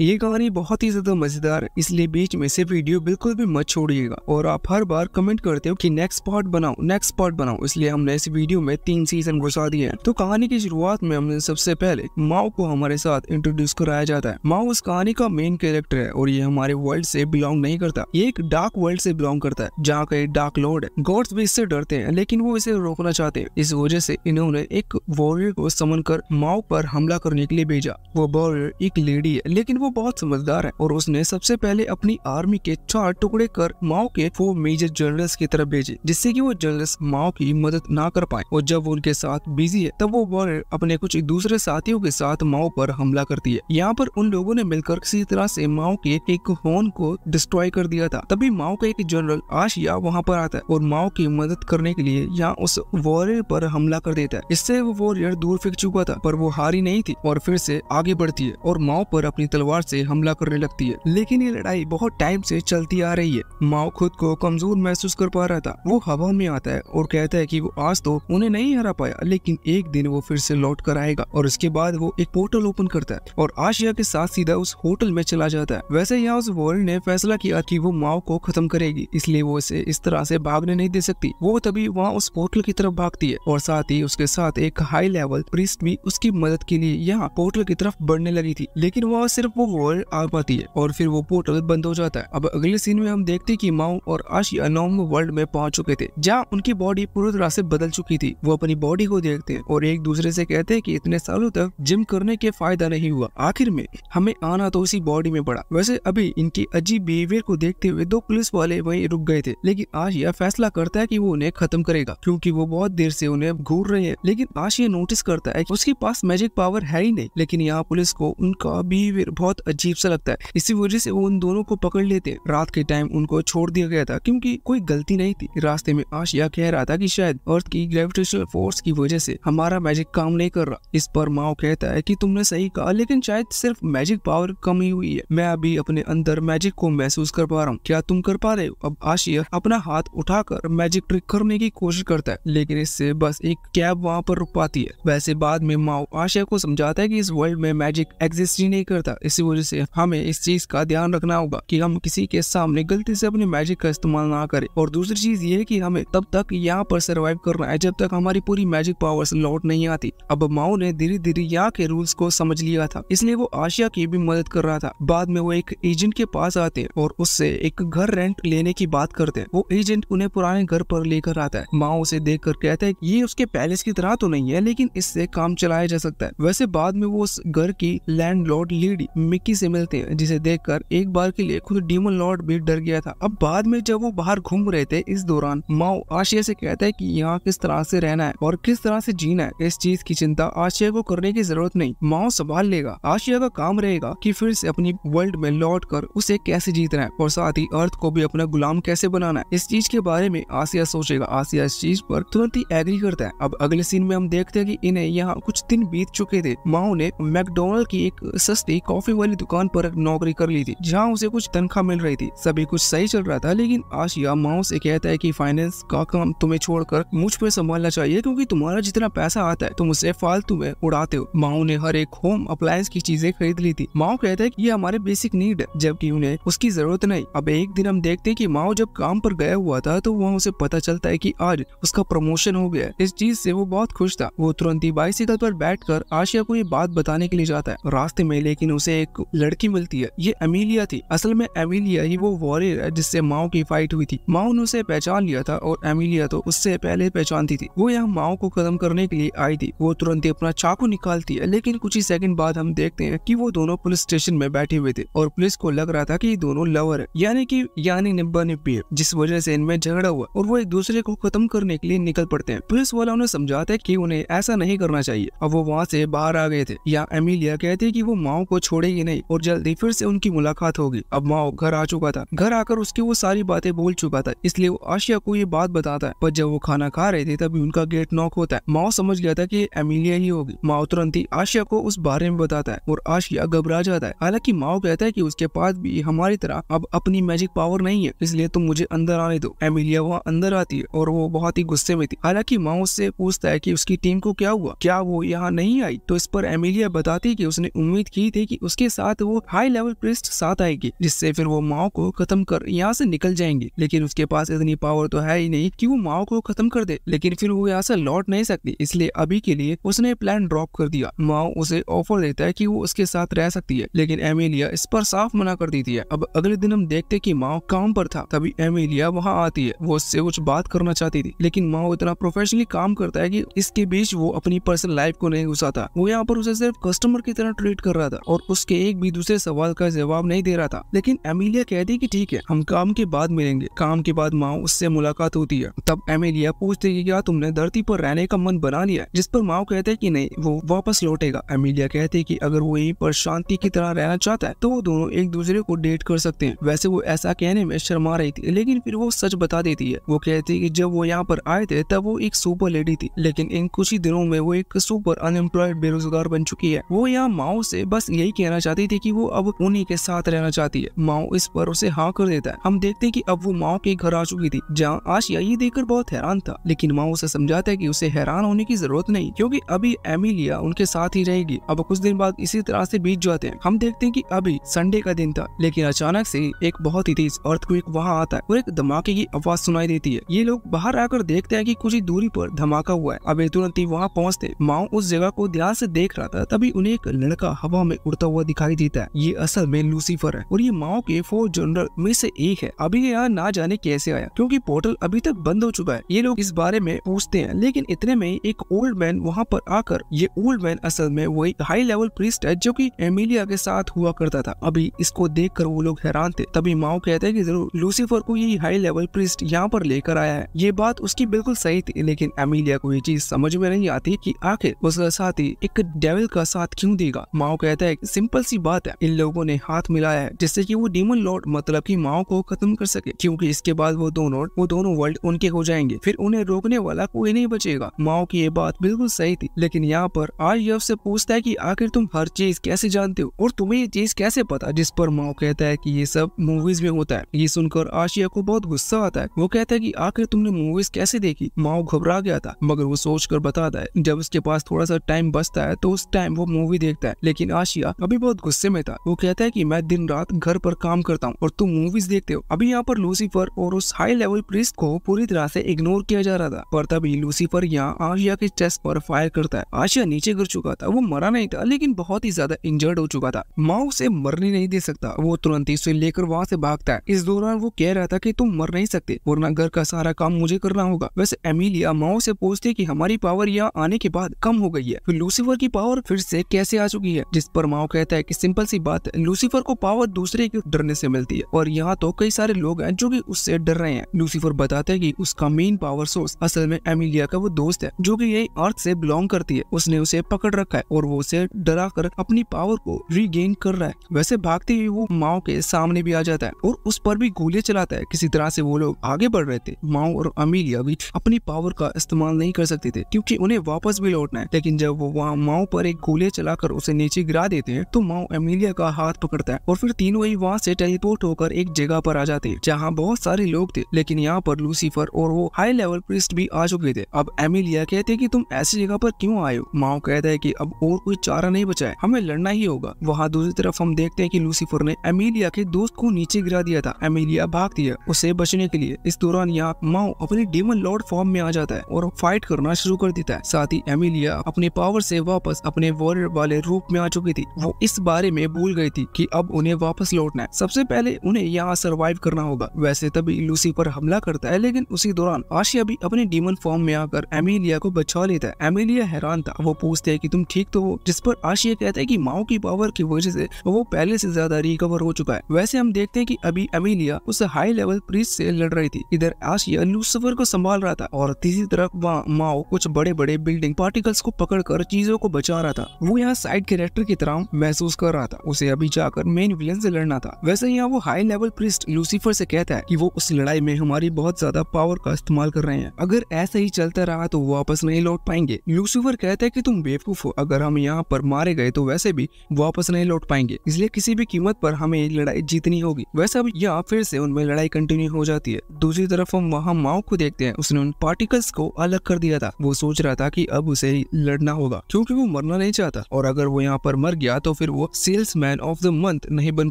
ये कहानी बहुत ही ज्यादा मजेदार है इसलिए बीच में से वीडियो बिल्कुल भी मत छोड़िएगा और आप हर बार कमेंट करते हो कि नेक्स्ट पार्ट बनाओ नेक्स्ट पार्ट बनाओ इसलिए हमने इस वीडियो में तीन सीजन घुसा दिए हैं तो कहानी की शुरुआत में हमने सबसे पहले माओ को हमारे साथ इंट्रोड्यूस कराया जाता है माओ उस कहानी का मेन कैरेक्टर है और ये हमारे वर्ल्ड से बिलोंग नहीं करता ये एक डार्क वर्ल्ड से बिलोंग करता है जहाँ का एक डार्क लॉर्ड है गॉड्स भी इससे डरते हैं लेकिन वो इसे रोकना चाहते हैं इस वजह से इन्होंने एक वॉरियर को समन कर माओ पर हमला करने के लिए भेजा वो वॉरियर एक लेडी है लेकिन वो बहुत समझदार है और उसने सबसे पहले अपनी आर्मी के चार टुकड़े कर माओ के फोर मेजर जनरल्स की तरफ भेजे जिससे की वो जनरल्स माओ की मदद ना कर पाए और जब वो उनके साथ बिजी है तब वो वॉरियर अपने कुछ दूसरे साथियों के साथ माओ पर हमला करती है यहाँ पर उन लोगों ने मिलकर किसी तरह से माओ के एक होन को डिस्ट्रॉय कर दिया था तभी माओ का एक जनरल आशिया वहाँ पर आता है और माओ की मदद करने के लिए यहाँ उस वॉरियर पर हमला कर देता है इससे वो वॉरियर दूर फेंक चुका था पर वो हारी नहीं थी और फिर से आगे बढ़ती है और माओ पर अपनी तलवार तलवार से हमला करने लगती है लेकिन ये लड़ाई बहुत टाइम से चलती आ रही है माओ खुद को कमजोर महसूस कर पा रहा था वो हवा में आता है और कहता है कि वो आज तो उन्हें नहीं हरा पाया लेकिन एक दिन वो फिर से लौट कर आएगा और उसके बाद वो एक पोर्टल ओपन करता है और आशिया के साथ सीधा उस होटल में चला जाता है वैसे यहाँ उस वर्ल्ड ने फैसला किया कि वो माओ को खत्म करेगी इसलिए वो इसे इस तरह से भागने नहीं दे सकती वो तभी वहाँ उस पोर्टल की तरफ भागती है और साथ ही उसके साथ एक हाई लेवल प्रिस्ट भी उसकी मदद के लिए यहाँ पोर्टल की तरफ बढ़ने लगी थी लेकिन वह सिर्फ वो वर्ल्ड आ पाती है और फिर वो पोर्टल बंद हो जाता है अब अगले सीन में हम देखते की माओ और आशिया नॉम वर्ल्ड में पहुंच चुके थे जहाँ उनकी बॉडी पूरी तरह से बदल चुकी थी वो अपनी बॉडी को देखते हैं और एक दूसरे से कहते हैं कि इतने सालों तक जिम करने के फायदा नहीं हुआ आखिर में हमें आना तो उसी बॉडी में पड़ा वैसे अभी इनकी अजीब बिहेवियर को देखते हुए दो पुलिस वाले वही रुक गए थे लेकिन आशिया फैसला करता है कि वो उन्हें खत्म करेगा क्योंकि वो बहुत देर से उन्हें घूर रहे हैं लेकिन आशिया नोटिस करता है उसके पास मैजिक पावर है ही नहीं लेकिन यहाँ पुलिस को उनका बिहेवियर बहुत बहुत अजीब सा लगता है इसी वजह से वो उन दोनों को पकड़ लेते रात के टाइम उनको छोड़ दिया गया था क्योंकि कोई गलती नहीं थी रास्ते में आशिया कह रहा था कि शायद अर्थ की ग्रेविटेशनल फोर्स की वजह से हमारा मैजिक काम नहीं कर रहा इस पर माओ कहता है कि तुमने सही कहा लेकिन शायद सिर्फ मैजिक पावर कम ही हुई है मैं अभी अपने अंदर मैजिक को महसूस कर पा रहा हूँ क्या तुम कर पा रहे हो अब आशिया अपना हाथ उठाकर मैजिक ट्रिक करने की कोशिश करता है लेकिन इससे बस एक कैब वहाँ पर रुक पाती है वैसे बाद में माओ आशिया को समझाता है की इस वर्ल्ड में मैजिक एग्जिस्ट ही नहीं करता इसी वजह से हमें इस चीज का ध्यान रखना होगा कि हम किसी के सामने गलती से अपने मैजिक का इस्तेमाल ना करें और दूसरी चीज ये कि हमें तब तक यहाँ पर सरवाइव करना है जब तक हमारी पूरी मैजिक पावर्स लौट नहीं आती अब माओ ने धीरे धीरे यहाँ के रूल्स को समझ लिया था इसलिए वो आशिया की भी मदद कर रहा था बाद में वो एक एजेंट के पास आते और उससे एक घर रेंट लेने की बात करते वो एजेंट उन्हें पुराने घर पर लेकर आता है माओ उसे देख कर कहते है ये उसके पैलेस की तरह तो नहीं है लेकिन इससे काम चलाया जा सकता है वैसे बाद में वो उस घर की लैंड लेडी मिक्की से मिलते हैं जिसे देखकर एक बार के लिए खुद डीमन लॉर्ड भी डर गया था अब बाद में जब वो बाहर घूम रहे थे इस दौरान माओ आशिया से कहता है कि यहाँ किस तरह से रहना है और किस तरह से जीना है इस चीज की चिंता आशिया को करने की जरूरत नहीं माओ संभाल लेगा आशिया का काम रहेगा की फिर से अपनी वर्ल्ड में लौट कर उसे कैसे जीतना है और साथ ही अर्थ को भी अपना गुलाम कैसे बनाना है इस चीज के बारे में आसिया सोचेगा आसिया इस चीज पर तुरंत ही एग्री करता है अब अगले सीन में हम देखते हैं कि इन्हें यहाँ कुछ दिन बीत चुके थे माओ ने मैकडोनल्ड की एक सस्ती कॉफी वाली वाली दुकान पर नौकरी कर ली थी जहाँ उसे कुछ तनख्वाह मिल रही थी सभी कुछ सही चल रहा था लेकिन आशिया माओ से कहता है की फाइनेंस का काम तुम्हें छोड़कर मुझ पर संभालना चाहिए क्यूँकी तुम्हारा जितना पैसा आता है तुम उसे फालतू में उड़ाते हो माओ ने हर एक होम अप्लायंस की चीजें खरीद ली थी माओ कहता है की ये हमारे बेसिक नीड है जबकि उन्हें उसकी जरूरत नहीं अब एक दिन हम देखते हैं कि माओ जब काम पर गया हुआ था तो वहाँ उसे पता चलता है कि आज उसका प्रमोशन हो गया इस चीज से वो बहुत खुश था वो तुरंत ही बाइसिकल पर बैठकर आशिया को ये बात बताने के लिए जाता है रास्ते में लेकिन उसे एक लड़की मिलती है ये एमिलिया थी असल में एमिलिया ही वो वॉरियर है जिससे माओ की फाइट हुई थी माओ ने उसे पहचान लिया था और एमिलिया तो उससे पहले पहचानती थी वो यहाँ माओ को खत्म करने के लिए आई थी वो तुरंत ही अपना चाकू निकालती है लेकिन कुछ ही सेकंड बाद हम देखते हैं कि वो दोनों पुलिस स्टेशन में बैठे हुए थे और पुलिस को लग रहा था कि ये दोनों लवर है यानी कि यानी निब्बा निब्बी है जिस वजह से इनमें झगड़ा हुआ और वो एक दूसरे को खत्म करने के लिए निकल पड़ते हैं पुलिस वाला उन्हें समझाते है की उन्हें ऐसा नहीं करना चाहिए अब वो वहाँ से बाहर आ गए थे यहाँ एमिलिया कहती है की वो माओ को छोड़ेगी ये नहीं और जल्दी फिर से उनकी मुलाकात होगी अब माओ घर आ चुका था घर आकर उसकी वो सारी बातें बोल चुका था इसलिए वो आशिया को ये बात बताता है पर जब वो खाना खा रहे थे तभी उनका गेट नॉक होता है माओ समझ गया था की एमिलिया ही होगी माओ तुरंत ही आशिया को उस बारे में बताता है और आशिया घबरा जाता है हालांकि माओ कहता है की उसके पास भी हमारी तरह अब अपनी मैजिक पावर नहीं है इसलिए तुम मुझे अंदर आने दो एमिलिया वहाँ अंदर आती है और वो बहुत ही गुस्से में थी हालांकि माओ उससे पूछता है की उसकी टीम को क्या हुआ क्या वो यहाँ नहीं आई तो इस पर एमिलिया बताती की उसने उम्मीद की थी की उसके के साथ वो हाई लेवल प्रिस्ट साथ आएगी जिससे फिर वो माओ को खत्म कर यहाँ से निकल जाएंगे लेकिन उसके पास इतनी पावर तो है ही नहीं की वो माओ को खत्म कर दे लेकिन फिर वो यहाँ से लौट नहीं सकती इसलिए अभी के लिए उसने प्लान ड्रॉप कर दिया माओ उसे ऑफर देता है की वो उसके साथ रह सकती है लेकिन एमिलिया इस पर साफ मना कर देती है अब अगले दिन हम देखते की माओ काम पर था तभी एमिलिया वहाँ आती है वो उससे कुछ बात करना चाहती थी लेकिन माओ इतना प्रोफेशनली काम करता है की इसके बीच वो अपनी पर्सनल लाइफ को नहीं घुसाता वो यहाँ पर उसे सिर्फ कस्टमर की तरह ट्रीट कर रहा था और उसके के एक भी दूसरे सवाल का जवाब नहीं दे रहा था लेकिन एमिलिया कहती की ठीक है हम काम के बाद मिलेंगे काम के बाद माओ उससे मुलाकात होती है तब एमिलिया पूछती है क्या तुमने धरती पर रहने का मन बना लिया जिस पर माओ कहते हैं की नहीं वो वापस लौटेगा एमिलिया कहती है अगर वो यही पर शांति की तरह रहना चाहता है तो वो दोनों एक दूसरे को डेट कर सकते हैं वैसे वो ऐसा कहने में शर्मा रही थी लेकिन फिर वो सच बता देती है वो कहती है की जब वो यहाँ पर आए थे तब वो एक सुपर लेडी थी लेकिन इन कुछ ही दिनों में वो एक सुपर अनएम्प्लॉयड बेरोजगार बन चुकी है वो यहाँ माओ से बस यही कहना चाहती थी कि वो अब उन्हीं के साथ रहना चाहती है माओ इस पर उसे हाँ कर देता है हम देखते हैं कि अब वो माओ के घर आ चुकी थी जहाँ आशिया ये देखकर बहुत हैरान था लेकिन माओ उसे समझाता है की उसे हैरान होने की जरूरत नहीं क्यूँकी अभी एमिलिया उनके साथ ही रहेगी अब कुछ दिन बाद इसी तरह ऐसी बीत जाते हैं हम देखते हैं की अभी संडे का दिन था लेकिन अचानक ऐसी एक बहुत ही तेज अर्थक्वेक वहाँ आता है और एक धमाके की आवाज सुनाई देती है ये लोग बाहर आकर देखते हैं कि कुछ ही दूरी पर धमाका हुआ है अब तुरंत ही वहाँ पहुँचते माओ उस जगह को ध्यान से देख रहा था तभी उन्हें एक लड़का हवा में उड़ता हुआ दिखा दिखाई देता है ये असल में लूसीफर है और ये माओ के फोर जनरल में से एक है अभी ये यहाँ ना जाने कैसे आया क्योंकि पोर्टल अभी तक बंद हो चुका है ये लोग इस बारे में पूछते हैं लेकिन इतने में एक ओल्ड मैन वहाँ पर आकर ये ओल्ड मैन असल में वही हाई लेवल प्रिस्ट है जो की एमिलिया के साथ हुआ करता था अभी इसको देख कर वो लोग हैरान थे तभी माओ कहते हैं की जरूर लूसीफर को ये हाई लेवल प्रिस्ट यहाँ पर लेकर आया है ये बात उसकी बिल्कुल सही थी लेकिन एमिलिया को ये चीज समझ में नहीं आती की आखिर उसका साथी एक डेविल का साथ क्यूँ देगा माओ कहता है सिंपल सी बात है इन लोगों ने हाथ मिलाया है जिससे कि वो डीमन लॉर्ड मतलब की माओ को खत्म कर सके क्योंकि इसके बाद वो दोनों वो दोनों वर्ल्ड उनके हो जाएंगे फिर उन्हें रोकने वाला कोई नहीं बचेगा माओ की ये बात बिल्कुल सही थी लेकिन यहाँ पर आर्यव से पूछता है की आखिर तुम हर चीज कैसे जानते हो और तुम्हें ये चीज कैसे पता जिस पर माओ कहता है की ये सब मूवीज में होता है ये सुनकर आशिया को बहुत गुस्सा आता है वो कहता है की आखिर तुमने मूवीज कैसे देखी माओ घबरा गया था मगर वो सोच कर बताता है जब उसके पास थोड़ा सा टाइम बचता है तो उस टाइम वो मूवी देखता है लेकिन आशिया अभी बहुत बहुत गुस्से में था वो कहता है की मैं दिन रात घर पर काम करता हूँ और तुम मूवीज देखते हो अभी यहाँ पर लूसीफर और उस हाई लेवल प्रिस्ट को पूरी तरह से इग्नोर किया जा रहा था पर तभी लूसीफर यहाँ आशिया के चेस्ट पर फायर करता है आशिया नीचे गिर चुका था वो मरा नहीं था लेकिन बहुत ही ज्यादा इंजर्ड हो चुका था माँ उसे मरने नहीं दे सकता वो तुरंत ही लेकर वहाँ से भागता है इस दौरान वो कह रहा था की तुम मर नहीं सकते वरना घर का सारा काम मुझे करना होगा वैसे एमिलिया माओ से पूछती है की हमारी पावर यहाँ आने के बाद कम हो गई है लूसीफर की पावर फिर से कैसे आ चुकी है जिस पर माओ कहता है है कि सिंपल सी बात है लूसीफर को पावर दूसरे के डरने से मिलती है और यहाँ तो कई सारे लोग हैं जो कि उससे डर रहे हैं लूसीफर बताते हैं कि उसका मेन पावर सोर्स असल में एमिलिया का वो दोस्त है जो कि यही अर्थ से बिलोंग करती है उसने उसे पकड़ रखा है और वो उसे डरा कर अपनी पावर को रीगेन कर रहा है वैसे भागते हुए वो माओ के सामने भी आ जाता है और उस पर भी गोलियां चलाता है किसी तरह से वो लोग आगे बढ़ रहे थे माओ और अमीलिया भी अपनी पावर का इस्तेमाल नहीं कर सकते थे क्योंकि उन्हें वापस भी लौटना है लेकिन जब वो वहाँ माओ पर एक गोलियां चलाकर उसे नीचे गिरा देते हैं तो माओ एमिलिया का हाथ पकड़ता है और फिर तीनों ही वहाँ से टेलीपोर्ट होकर एक जगह पर आ जाते जहाँ बहुत सारे लोग थे लेकिन यहाँ पर लूसीफर और वो हाई लेवल प्रिस्ट भी आ चुके थे अब एमिलिया कहते कि तुम ऐसी जगह पर क्यों आयो माओ कहता है कि अब और कोई चारा नहीं बचा है हमें लड़ना ही होगा वहाँ दूसरी तरफ हम देखते हैं कि लूसीफर ने एमिलिया के दोस्त को नीचे गिरा दिया था एमिलिया भाग दिया उसे बचने के लिए इस दौरान यहाँ माओ अपने डेमन लॉर्ड फॉर्म में आ जाता है और फाइट करना शुरू कर देता है साथ ही एमिलिया अपने पावर से वापस अपने वॉरियर वाले रूप में आ चुकी थी वो इस बारे में भूल गई थी कि अब उन्हें वापस लौटना है सबसे पहले उन्हें यहाँ सरवाइव करना होगा वैसे तभी लूसी पर हमला करता है लेकिन उसी दौरान आशिया भी अपने डीमन फॉर्म में आकर एमिलिया को बचा लेता है एमिलिया हैरान था वो पूछते है की तुम ठीक तो हो जिस पर आशिया कहते है की माओ की पावर की वजह ऐसी वो पहले ऐसी ज्यादा रिकवर हो चुका है वैसे हम देखते है की अभी एमिलिया उस हाई लेवल प्रीस ऐसी लड़ रही थी इधर आशिया लूसीफर को संभाल रहा था और तीसरी तरफ वहाँ माओ कुछ बड़े बड़े बिल्डिंग पार्टिकल्स को पकड़कर चीजों को बचा रहा था वो यहाँ साइड कैरेक्टर की तरह महसूस महसूस कर रहा था उसे अभी जाकर मेन विलियन से लड़ना था वैसे यहाँ वो हाई लेवल प्रिस्ट लूसीफर से कहता है कि वो उस लड़ाई में हमारी बहुत ज्यादा पावर का इस्तेमाल कर रहे हैं अगर ऐसा ही चलता रहा तो वापस नहीं लौट पाएंगे लूसीफर कहता है की तुम बेवकूफ हो अगर हम यहाँ पर मारे गए तो वैसे भी वापस नहीं लौट पाएंगे इसलिए किसी भी कीमत पर हमें लड़ाई जीतनी होगी वैसे अब यहाँ फिर से उनमें लड़ाई कंटिन्यू हो जाती है दूसरी तरफ हम वहाँ माओ को देखते हैं उसने उन पार्टिकल्स को अलग कर दिया था वो सोच रहा था कि अब उसे लड़ना होगा क्योंकि वो मरना नहीं चाहता और अगर वो यहाँ पर मर गया तो फिर वो सेल्समैन ऑफ द मंथ नहीं बन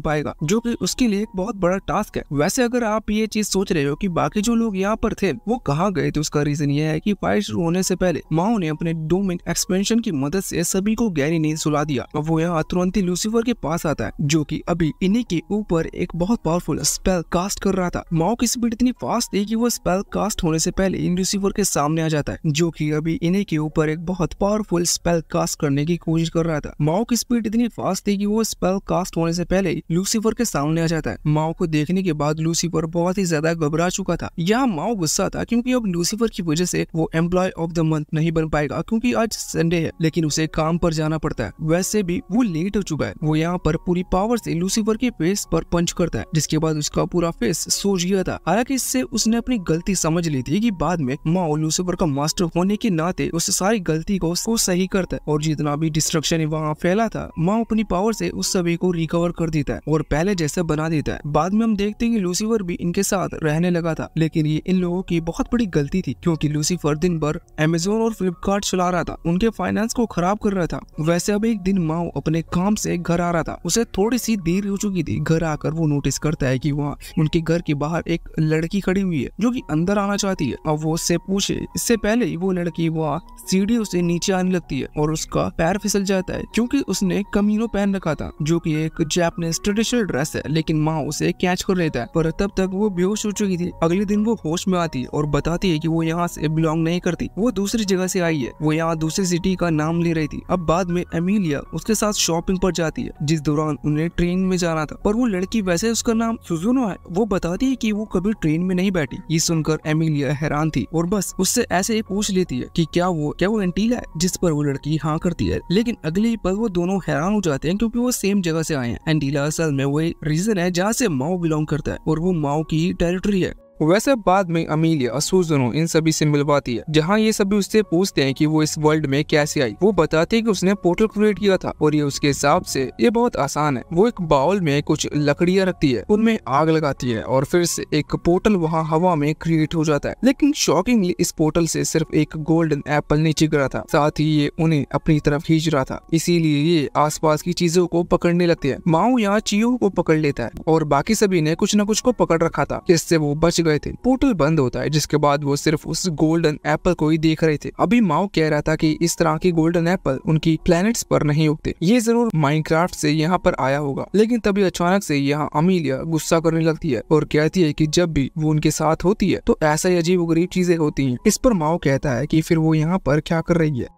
पाएगा जो कि उसके लिए एक बहुत बड़ा टास्क है वैसे अगर आप ये चीज सोच रहे हो कि बाकी जो लोग यहाँ पर थे वो कहाँ गए थे उसका रीजन ये है कि फाइट शुरू होने से पहले माओ ने अपने डोमिन एक्सपेंशन की मदद से सभी को गहरी नींद सुला दिया और वो यहाँ तुरंत ही लूसीफर के पास आता है जो की अभी इन्हीं के ऊपर एक बहुत पावरफुल स्पेल कास्ट कर रहा था माओ की स्पीड इतनी फास्ट थी की वो स्पेल कास्ट होने से पहले इन लूसीफर के सामने आ जाता है जो की अभी इन्हीं के ऊपर एक बहुत पावरफुल स्पेल कास्ट करने की कोशिश कर रहा था माओ की स्पीड इतनी फास्ट दरख्वास्त की वो स्पेल कास्ट होने से पहले लूसीफर के सामने आ जाता है माओ को देखने के बाद लूसीफर बहुत ही ज्यादा घबरा चुका था यहाँ माओ गुस्सा था क्योंकि अब लूसीफर की वजह से वो एम्प्लॉय ऑफ द मंथ नहीं बन पाएगा क्योंकि आज संडे है लेकिन उसे काम पर जाना पड़ता है वैसे भी वो लेट हो चुका है वो यहाँ पर पूरी पावर से लूसीफर के फेस पर पंच करता है जिसके बाद उसका पूरा फेस सोच गया था हालांकि इससे उसने अपनी गलती समझ ली थी कि बाद में माओ लूसीफर का मास्टर होने के नाते उस सारी गलती को सही करता है और जितना भी डिस्ट्रक्शन वहाँ फैला था माओ अपनी पावर से उस सभी को रिकवर कर देता है और पहले जैसे बना देता है बाद में हम देखते हैं कि लूसीफर भी इनके साथ रहने लगा था लेकिन ये इन लोगों की बहुत बड़ी गलती थी क्योंकि लूसीफर दिन भर अमेजोन और फ्लिपकार्ट चला रहा था उनके फाइनेंस को खराब कर रहा था वैसे अब एक दिन माओ अपने काम से घर आ रहा था उसे थोड़ी सी देर हो चुकी थी घर आकर वो नोटिस करता है की वहाँ उनके घर के बाहर एक लड़की खड़ी हुई है जो की अंदर आना चाहती है और वो उससे पूछे इससे पहले वो लड़की वहाँ सीढ़ी उसे नीचे आने लगती है और उसका पैर फिसल जाता है क्योंकि उसने कमीनों पहन रखा था जो कि एक जैपनीज ट्रेडिशनल ड्रेस है लेकिन माँ उसे कैच कर लेता है पर तब तक वो बेहोश हो चुकी थी अगले दिन वो होश में आती है और बताती है कि वो यहाँ से बिलोंग नहीं करती वो दूसरी जगह से आई है वो यहाँ दूसरी सिटी का नाम ले रही थी अब बाद में एमिलिया उसके साथ शॉपिंग पर जाती है जिस दौरान उन्हें ट्रेन में जाना था पर वो लड़की वैसे उसका नाम सुजुनो है वो बताती है की वो कभी ट्रेन में नहीं बैठी ये सुनकर एमिलिया हैरान थी और बस उससे ऐसे ही पूछ लेती है की क्या वो क्या वो एंटीला है जिस पर वो लड़की हाँ करती है लेकिन अगले पल वो दोनों हैरान हो जाती जाते हैं क्योंकि वो सेम जगह से आए हैं डीला असल में वो रीजन है जहाँ से माओ बिलोंग करता है और वो माओ की टेरिटरी है वैसे बाद में अमीलिया और सूजनो इन सभी से मिलवाती है जहाँ ये सभी उससे पूछते हैं कि वो इस वर्ल्ड में कैसे आई वो बताती है कि उसने पोर्टल क्रिएट किया था और ये उसके हिसाब से ये बहुत आसान है वो एक बाउल में कुछ लकड़ियाँ रखती है उनमें आग लगाती है और फिर से एक पोर्टल वहाँ हवा में क्रिएट हो जाता है लेकिन शॉकिंगली इस पोर्टल से सिर्फ एक गोल्डन एप्पल नीचे गिरा था साथ ही ये उन्हें अपनी तरफ खींच रहा था इसीलिए ये पास की चीजों को पकड़ने लगती है माओ यहाँ चियो को पकड़ लेता है और बाकी सभी ने कुछ न कुछ को पकड़ रखा था इससे वो बच गए थे पोर्टल बंद होता है जिसके बाद वो सिर्फ उस गोल्डन एप्पल को ही देख रहे थे अभी माओ कह रहा था की इस तरह की गोल्डन एप्पल उनकी प्लैनेट्स पर नहीं उगते ये जरूर माइनक्राफ्ट से यहाँ पर आया होगा लेकिन तभी अचानक से यहाँ अमीलिया गुस्सा करने लगती है और कहती है की जब भी वो उनके साथ होती है तो ऐसा ही अजीब गरीब चीजें होती है इस पर माओ कहता है की फिर वो यहाँ पर क्या कर रही है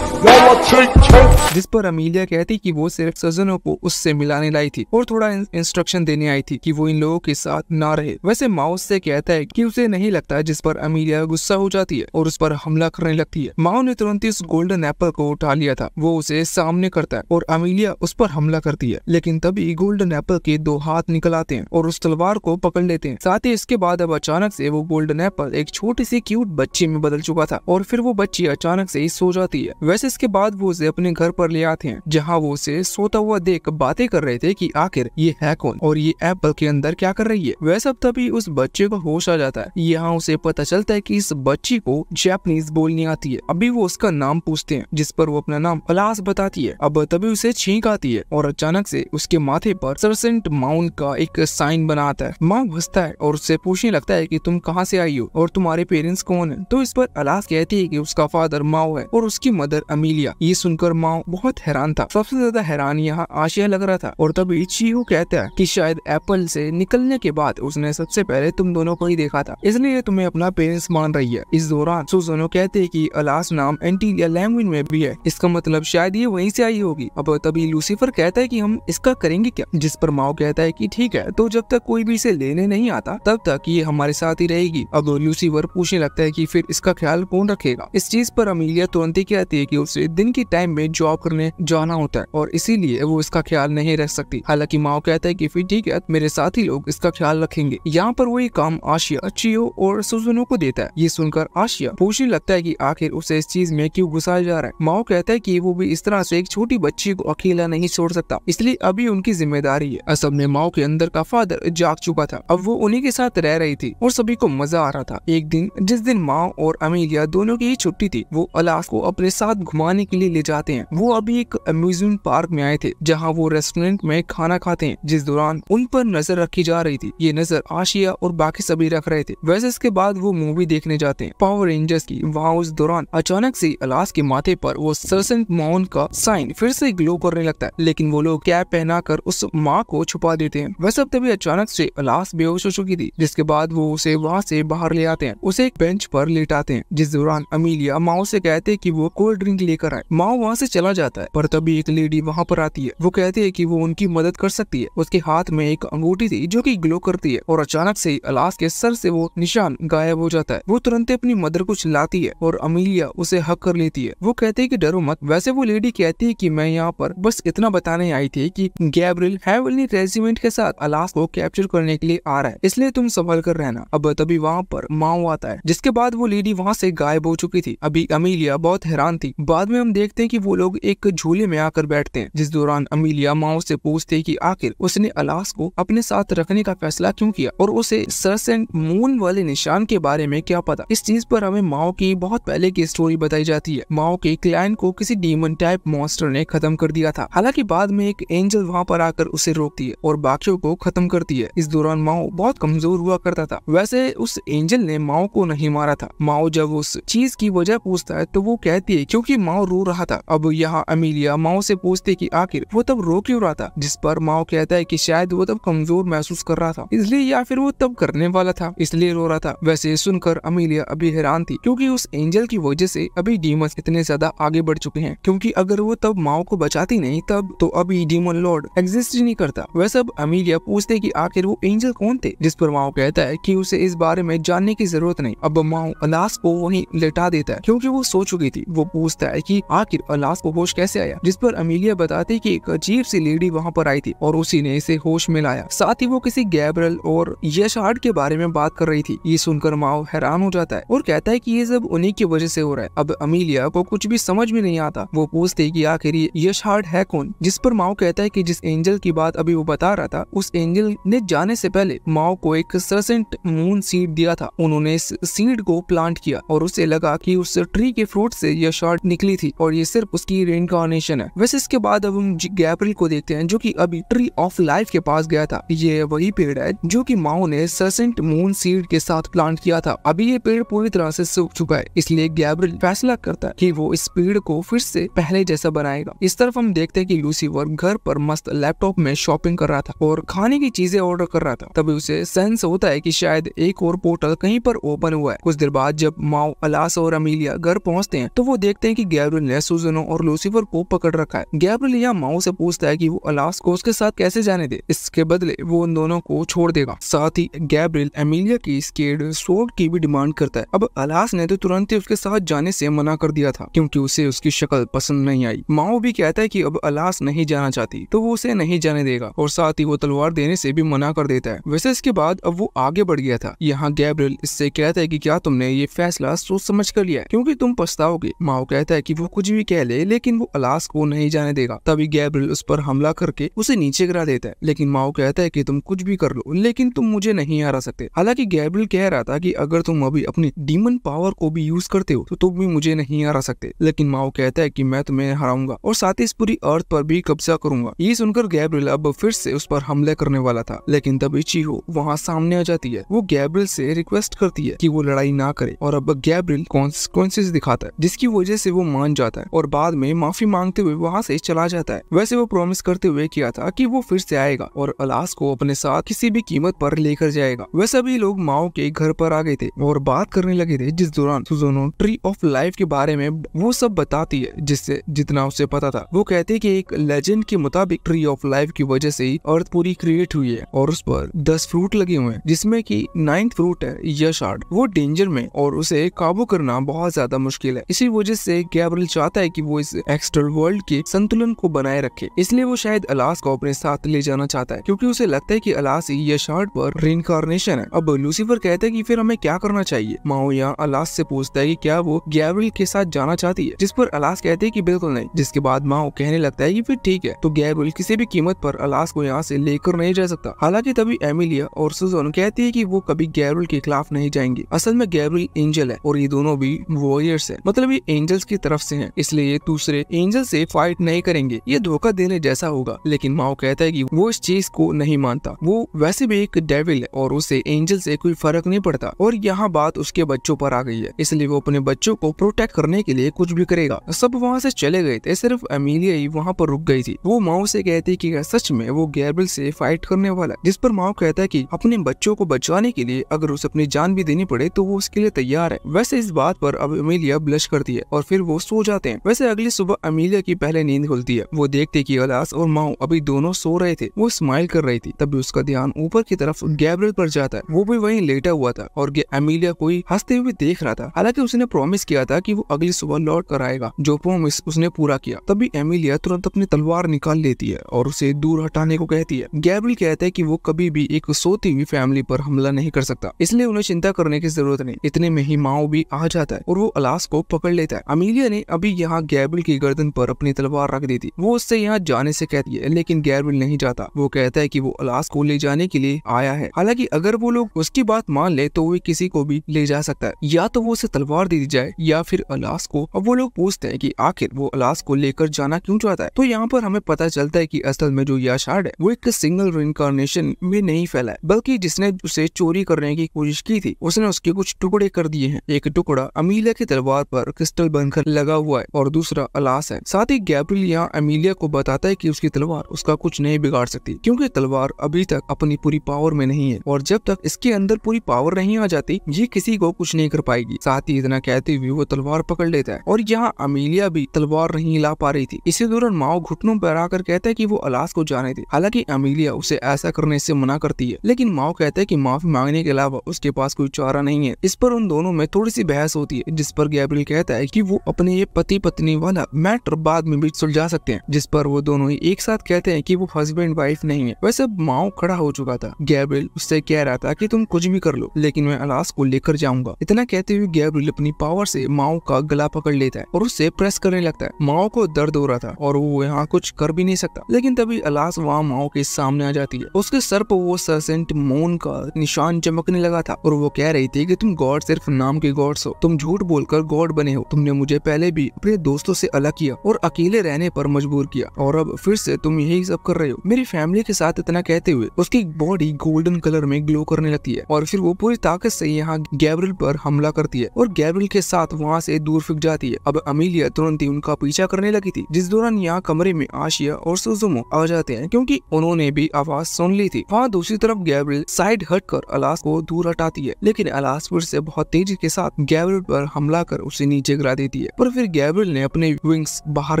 जिस पर अमीलिया कहती कि वो सिर्फ सजनों को उससे मिलाने लाई थी और थोड़ा इंस्ट्रक्शन देने आई थी कि वो इन लोगों के साथ ना रहे वैसे माउस से कहता है कि उसे नहीं लगता जिस पर अमीलिया गुस्सा हो जाती है और उस पर हमला करने लगती है माओ ने तुरंत इस गोल्डन एप्पल को उठा लिया था वो उसे सामने करता है और अमीलिया उस पर हमला करती है लेकिन तभी गोल्डन एप्पल के दो हाथ निकल आते हैं और उस तलवार को पकड़ लेते हैं साथ ही इसके बाद अब अचानक से वो गोल्डन एप्पल एक छोटी सी क्यूट बच्ची में बदल चुका था और फिर वो बच्ची अचानक से ही सो जाती है वैसे इसके बाद वो उसे अपने घर पर ले आते हैं जहाँ वो उसे सोता हुआ देख बातें कर रहे थे की आखिर ये है कौन और ये एप्पल के अंदर क्या कर रही है वह सब तभी उस बच्चे को होश आ जाता है यहाँ उसे पता चलता है की इस बच्ची को जैपनीज बोलनी आती है अभी वो उसका नाम पूछते है जिस पर वो अपना नाम अलास बताती है अब तभी उसे छींक आती है और अचानक से उसके माथे पर सरसेंट माउंट का एक साइन बनाता है माँ घुसता है और उससे पूछने लगता है कि तुम कहाँ से आई हो और तुम्हारे पेरेंट्स कौन है तो इस पर अलास कहती है कि उसका फादर माओ है और उसकी मदर अमीलिया ये सुनकर माओ बहुत हैरान था सबसे ज्यादा हैरान यहाँ आशिया लग रहा था और तभी चीहू कहता है कि शायद एप्पल से निकलने के बाद उसने सबसे पहले तुम दोनों को ही देखा था इसलिए तुम्हें अपना पेरेंट्स मान रही है इस दौरान सुजनो कहते हैं कि अलास नाम एंटीलिया लैंग्वेज में भी है इसका मतलब शायद ये वहीं से आई होगी अब तभी लूसीफर कहता है कि हम इसका करेंगे क्या जिस पर माओ कहता है कि ठीक है तो जब तक कोई भी इसे लेने नहीं आता तब तक ये हमारे साथ ही रहेगी अब लूसीफर पूछने लगता है की फिर इसका ख्याल कौन रखेगा इस चीज पर अमीलिया तुरंत ही कहती है कि उसे दिन के टाइम में जॉब करने जाना होता है और इसीलिए वो इसका ख्याल नहीं रख सकती हालांकि माओ कहता है की फिर ठीक है मेरे साथ ही लोग इसका ख्याल रखेंगे यहाँ पर वो ये काम आशिया चियो और सुजुनो को देता है ये सुनकर आशिया पूछने लगता है की आखिर उसे इस चीज में क्यूँ घुसाया जा रहा है माओ कहता है की वो भी इस तरह से एक छोटी बच्ची को अकेला नहीं छोड़ सकता इसलिए अभी उनकी जिम्मेदारी है असम में माओ के अंदर का फादर जाग चुका था अब वो उन्हीं के साथ रह रही थी और सभी को मजा आ रहा था एक दिन जिस दिन माओ और अमीलिया दोनों की ही छुट्टी थी वो अलास को अपने साथ घुमा घुमाने के लिए ले जाते हैं वो अभी एक अम्यूजमेंट पार्क में आए थे जहाँ वो रेस्टोरेंट में खाना खाते हैं जिस दौरान उन पर नजर रखी जा रही थी ये नजर आशिया और बाकी सभी रख रहे थे वैसे इसके बाद वो मूवी देखने जाते हैं पावर रेंजर्स की वहाँ उस दौरान अचानक से अलास के माथे पर वो सरसेंट माउन का साइन फिर से ग्लो करने लगता है लेकिन वो लोग कैप कर उस माँ को छुपा देते हैं वैसे तभी अचानक से अलास बेहोश हो चुकी थी जिसके बाद वो उसे वहाँ से बाहर ले आते हैं उसे एक बेंच पर लेटाते हैं जिस दौरान अमीलिया माओ से कहते हैं कि वो कोल्ड ड्रिंक लेकर आए माओ वहाँ से चला जाता है पर तभी एक लेडी वहाँ पर आती है वो कहती है की वो उनकी मदद कर सकती है उसके हाथ में एक अंगूठी थी जो की ग्लो करती है और अचानक से अलास के सर से वो निशान गायब हो जाता है वो तुरंत अपनी मदर को चिल्लाती है और अमीलिया उसे हक कर लेती है वो कहती है की डरो मत वैसे वो लेडी कहती है की मैं यहाँ पर बस इतना बताने आई थी की गैब्रिल है रेजिमेंट के साथ अलास को कैप्चर करने के लिए आ रहा है इसलिए तुम संभल कर रहना अब तभी वहाँ पर माओ आता है जिसके बाद वो लेडी वहाँ से गायब हो चुकी थी अभी अमीलिया बहुत हैरान थी बाद में हम देखते हैं कि वो लोग एक झूले में आकर बैठते हैं जिस दौरान अमीलिया माओ से पूछते हैं कि आखिर उसने अलास को अपने साथ रखने का फैसला क्यों किया और उसे सर्स एंड मून वाले निशान के बारे में क्या पता इस चीज पर हमें माओ की बहुत पहले की स्टोरी बताई जाती है माओ के क्लाइंट को किसी डीमन टाइप मॉन्स्टर ने खत्म कर दिया था हालांकि बाद में एक एंजल वहाँ पर आकर उसे रोकती है और बाकियों को खत्म करती है इस दौरान माओ बहुत कमजोर हुआ करता था वैसे उस एंजल ने माओ को नहीं मारा था माओ जब उस चीज की वजह पूछता है तो वो कहती है क्योंकि माओ रो रहा था अब यहाँ अमीलिया माओ से पूछते कि आखिर वो तब रो क्यों रहा था जिस पर माओ कहता है कि शायद वो तब कमजोर महसूस कर रहा था इसलिए या फिर वो तब करने वाला था इसलिए रो रहा था वैसे सुनकर अमीलिया अभी हैरान थी क्योंकि उस एंजल की वजह से अभी डीमन इतने ज्यादा आगे बढ़ चुके हैं क्योंकि अगर वो तब माओ को बचाती नहीं तब तो अभी डीमन लॉर्ड एग्जिस्ट ही नहीं करता वैसे अब अमीलिया पूछते की आखिर वो एंजल कौन थे जिस पर माओ कहता है की उसे इस बारे में जानने की जरूरत नहीं अब माओ अलास को वही लेटा देता है क्यूँकी वो सो चुकी थी वो पूछता है है कि आखिर अलास को होश कैसे आया जिस पर अमीलिया बताती कि एक अजीब सी लेडी वहाँ पर आई थी और उसी ने इसे होश में लाया साथ ही वो किसी गैब्रल और यशार्ड के बारे में बात कर रही थी ये सुनकर माओ हैरान हो जाता है और कहता है की ये सब उन्हीं की वजह ऐसी हो रहा है अब अमीलिया को कुछ भी समझ में नहीं आता वो पूछते की आखिर यशार्ड है कौन जिस पर माओ कहता है की जिस एंजल की बात अभी वो बता रहा था उस एंजल ने जाने ऐसी पहले माओ को एक सरसेंट मून सीड दिया था उन्होंने इस सीड को प्लांट किया और उसे लगा कि उस ट्री के फ्रूट से यशार्ड निकली थी और ये सिर्फ उसकी रेनकॉर्नेशन है वैसे इसके बाद अब हम गैब्रिल को देखते हैं जो की अभी ट्री ऑफ लाइफ के पास गया था ये वही पेड़ है जो की माओ ने सरसेंट मून सीड के साथ प्लांट किया था अभी ये पेड़ पूरी तरह से सूख चुका है इसलिए गैब्रिल फैसला करता है की वो इस पेड़ को फिर से पहले जैसा बनाएगा इस तरफ हम देखते हैं कि लूसीवर घर पर मस्त लैपटॉप में शॉपिंग कर रहा था और खाने की चीजें ऑर्डर कर रहा था तभी उसे सेंस होता है कि शायद एक और पोर्टल कहीं पर ओपन हुआ है कुछ देर बाद जब माओ अलास और अमीलिया घर पहुंचते हैं तो वो देखते हैं कि गैब्रियल ने सुजनो और लूसीफर को पकड़ रखा है गैब्रियल यहाँ माओ से पूछता है की वो अलास को उसके साथ कैसे जाने दे इसके बदले वो उन दोनों को छोड़ देगा साथ ही गैब्रियल एमिलिया की स्केड सोल्ट की भी डिमांड करता है अब अलास ने तो तुरंत ही उसके साथ जाने से मना कर दिया था क्योंकि उसे उसकी शक्ल पसंद नहीं आई माओ भी कहता है कि अब अलास नहीं जाना चाहती तो वो उसे नहीं जाने देगा और साथ ही वो तलवार देने से भी मना कर देता है वैसे इसके बाद अब वो आगे बढ़ गया था यहाँ गैब्रियल इससे कहता है की क्या तुमने ये फैसला सोच समझ कर लिया क्यूँकी तुम पछताओगे माओ कहता है है कि वो कुछ भी कह ले लेकिन वो अलास को नहीं जाने देगा तभी गैब्रियल उस पर हमला करके उसे नीचे गिरा देता है लेकिन माओ कहता है की तुम कुछ भी कर लो लेकिन तुम मुझे नहीं हरा सकते हालांकि गैब्रियल कह रहा था कि अगर तुम अभी अपनी डीमन पावर को भी यूज करते हो तो तुम भी मुझे नहीं हरा सकते लेकिन माओ कहता है की मैं तुम्हें हराऊंगा और साथ ही इस पूरी अर्थ पर भी कब्जा करूंगा ये सुनकर गैब्रिल अब फिर से उस पर हमला करने वाला था लेकिन तभी चीहो वहाँ सामने आ जाती है वो गैब्रिल से रिक्वेस्ट करती है की वो लड़ाई ना करे और अब गैब्रिल कॉन्सिक्वेंसेस दिखाता है जिसकी वजह से वो मान जाता है और बाद में माफी मांगते हुए वहाँ से चला जाता है वैसे वो प्रोमिस करते हुए किया था कि वो फिर से आएगा और अलास को अपने साथ किसी भी कीमत पर लेकर जाएगा वैसे सभी लोग माओ के घर पर आ गए थे और बात करने लगे थे जिस दौरान सुजोनो ट्री ऑफ लाइफ के बारे में वो सब बताती है जिससे जितना उसे पता था वो कहते कि एक लेजेंड के मुताबिक ट्री ऑफ लाइफ की वजह से ही अर्थ पूरी क्रिएट हुई है और उस पर दस फ्रूट लगे हुए हैं जिसमे की नाइन्थ फ्रूट है यशार्ड वो डेंजर में और उसे काबू करना बहुत ज्यादा मुश्किल है इसी वजह से गैब्रिल चाहता है कि वो इस एक्सटर्नल वर्ल्ड के संतुलन को बनाए रखे इसलिए वो शायद अलास को अपने साथ ले जाना चाहता है क्योंकि उसे लगता है कि अलास ये शार्ट पर रिनकारनेशन है अब लूसीफर कहता है कि फिर हमें क्या करना चाहिए माओ यहाँ अलास से पूछता है कि क्या वो गैब्रिल के साथ जाना चाहती है जिस पर अलास कहते हैं कि बिल्कुल नहीं जिसके बाद माओ कहने लगता है की फिर ठीक है तो गैब्रिल किसी भी कीमत पर अलास को यहाँ से लेकर नहीं जा सकता हालांकि तभी एमिलिया और सुजोन कहती है की वो कभी गैब्रिल के खिलाफ नहीं जाएंगे असल में गैब्रिल एंजल है और ये दोनों भी वॉरियर्स है मतलब ये एंजल्स की तरह तरफ से हैं इसलिए ये दूसरे एंजल से फाइट नहीं करेंगे ये धोखा देने जैसा होगा लेकिन माओ कहता है कि वो इस चीज को नहीं मानता वो वैसे भी एक डेविल है और उसे एंजल से कोई फर्क नहीं पड़ता और यहाँ बात उसके बच्चों पर आ गई है इसलिए वो अपने बच्चों को प्रोटेक्ट करने के लिए कुछ भी करेगा सब वहाँ से चले गए थे सिर्फ अमीलिया ही वहाँ पर रुक गई थी वो माओ से कहती की सच में वो गैरबिल से फाइट करने वाला जिस पर माओ कहता है की अपने बच्चों को बचाने के लिए अगर उसे अपनी जान भी देनी पड़े तो वो उसके लिए तैयार है वैसे इस बात पर अब अमीलिया ब्लश करती है और फिर वो सो जाते हैं वैसे अगली सुबह अमीलिया की पहले नींद खुलती है वो देखते की अलास और माओ अभी दोनों सो रहे थे वो स्माइल कर रही थी तभी उसका ध्यान ऊपर की तरफ गैब्रेल पर जाता है वो भी वही लेटा हुआ था और अमीलिया कोई हंसते हुए देख रहा था हालांकि उसने प्रॉमिस किया था कि वो अगली सुबह लौट कर आएगा जो प्रॉमिस उसने पूरा किया तभी एमिलिया तुरंत अपनी तलवार निकाल लेती है और उसे दूर हटाने को कहती है गैब्रिल कहते है की वो कभी भी एक सोती हुई फैमिली पर हमला नहीं कर सकता इसलिए उन्हें चिंता करने की जरूरत नहीं इतने में ही माओ भी आ जाता है और वो अलास को पकड़ लेता है अमीलिया ओलिविया ने अभी यहाँ गैबिल की गर्दन पर अपनी तलवार रख दी थी वो उससे यहाँ जाने से कहती है लेकिन गैबिल नहीं जाता वो कहता है कि वो अलास को ले जाने के लिए आया है हालांकि अगर वो लोग उसकी बात मान ले तो वो किसी को भी ले जा सकता है या तो वो उसे तलवार दे दी जाए या फिर अलास को अब वो लोग पूछते हैं की आखिर वो अलास को लेकर जाना क्यूँ चाहता है तो यहाँ पर हमें पता चलता है की असल में जो याशार्ड है वो एक सिंगल रिनकारनेशन में नहीं फैला है बल्कि जिसने उसे चोरी करने की कोशिश की थी उसने उसके कुछ टुकड़े कर दिए है एक टुकड़ा अमीला की तलवार पर क्रिस्टल बनकर लगा हुआ है और दूसरा अलास है साथ ही गैब्रिल यहाँ अमीलिया को बताता है की उसकी तलवार उसका कुछ नहीं बिगाड़ सकती क्यूँकी तलवार अभी तक अपनी पूरी पावर में नहीं है और जब तक इसके अंदर पूरी पावर नहीं आ जाती ये किसी को कुछ नहीं कर पाएगी साथ ही इतना कहते हुए वो तलवार पकड़ लेता है और यहाँ अमीलिया भी तलवार नहीं ला पा रही थी इसी दौरान माओ घुटनों पर आकर कहता है कि वो अलास को जाने दे हालांकि अमीलिया उसे ऐसा करने से मना करती है लेकिन माओ कहते हैं कि माफी मांगने के अलावा उसके पास कोई चारा नहीं है इस पर उन दोनों में थोड़ी सी बहस होती है जिस पर गैब्रिल कहता है की वो अपने ये पति पत्नी वाला मैटर बाद में भी सुलझा सकते हैं जिस पर वो दोनों ही एक साथ कहते हैं कि वो हस्बैंड वाइफ नहीं है वैसे माओ खड़ा हो चुका था गैब्रियल उससे कह रहा था कि तुम कुछ भी कर लो लेकिन मैं अलास को लेकर जाऊंगा इतना कहते हुए गैब्रियल अपनी पावर से माओ का गला पकड़ लेता है और उससे प्रेस करने लगता है माओ को दर्द हो रहा था और वो यहाँ कुछ कर भी नहीं सकता लेकिन तभी अलास वहाँ माओ के सामने आ जाती है उसके सर पर वो सरसेंट मोन का निशान चमकने लगा था और वो कह रही थी की तुम गॉड सिर्फ नाम के गॉड्स हो तुम झूठ बोलकर गॉड बने हो तुमने मुझे पहले भी अपने दोस्तों से अलग किया और अकेले रहने पर मजबूर किया और अब फिर से तुम यही सब कर रहे हो मेरी फैमिली के साथ इतना कहते हुए उसकी बॉडी गोल्डन कलर में ग्लो करने लगती है और फिर वो पूरी ताकत से यहाँ गैब्रिल पर हमला करती है और गैब्रिल के साथ वहाँ से दूर फिक जाती है अब अमीलिया तुरंत ही उनका पीछा करने लगी थी जिस दौरान यहाँ कमरे में आशिया और सुजुमो आ जाते हैं क्योंकि उन्होंने भी आवाज सुन ली थी वहाँ दूसरी तरफ गैब्रिल साइड हट कर अलास को दूर हटाती है लेकिन अलास फिर से बहुत तेजी के साथ गैब्रिल पर हमला कर उसे नीचे गिरा देती है पर फिर गैब्रियल ने अपने विंग्स बाहर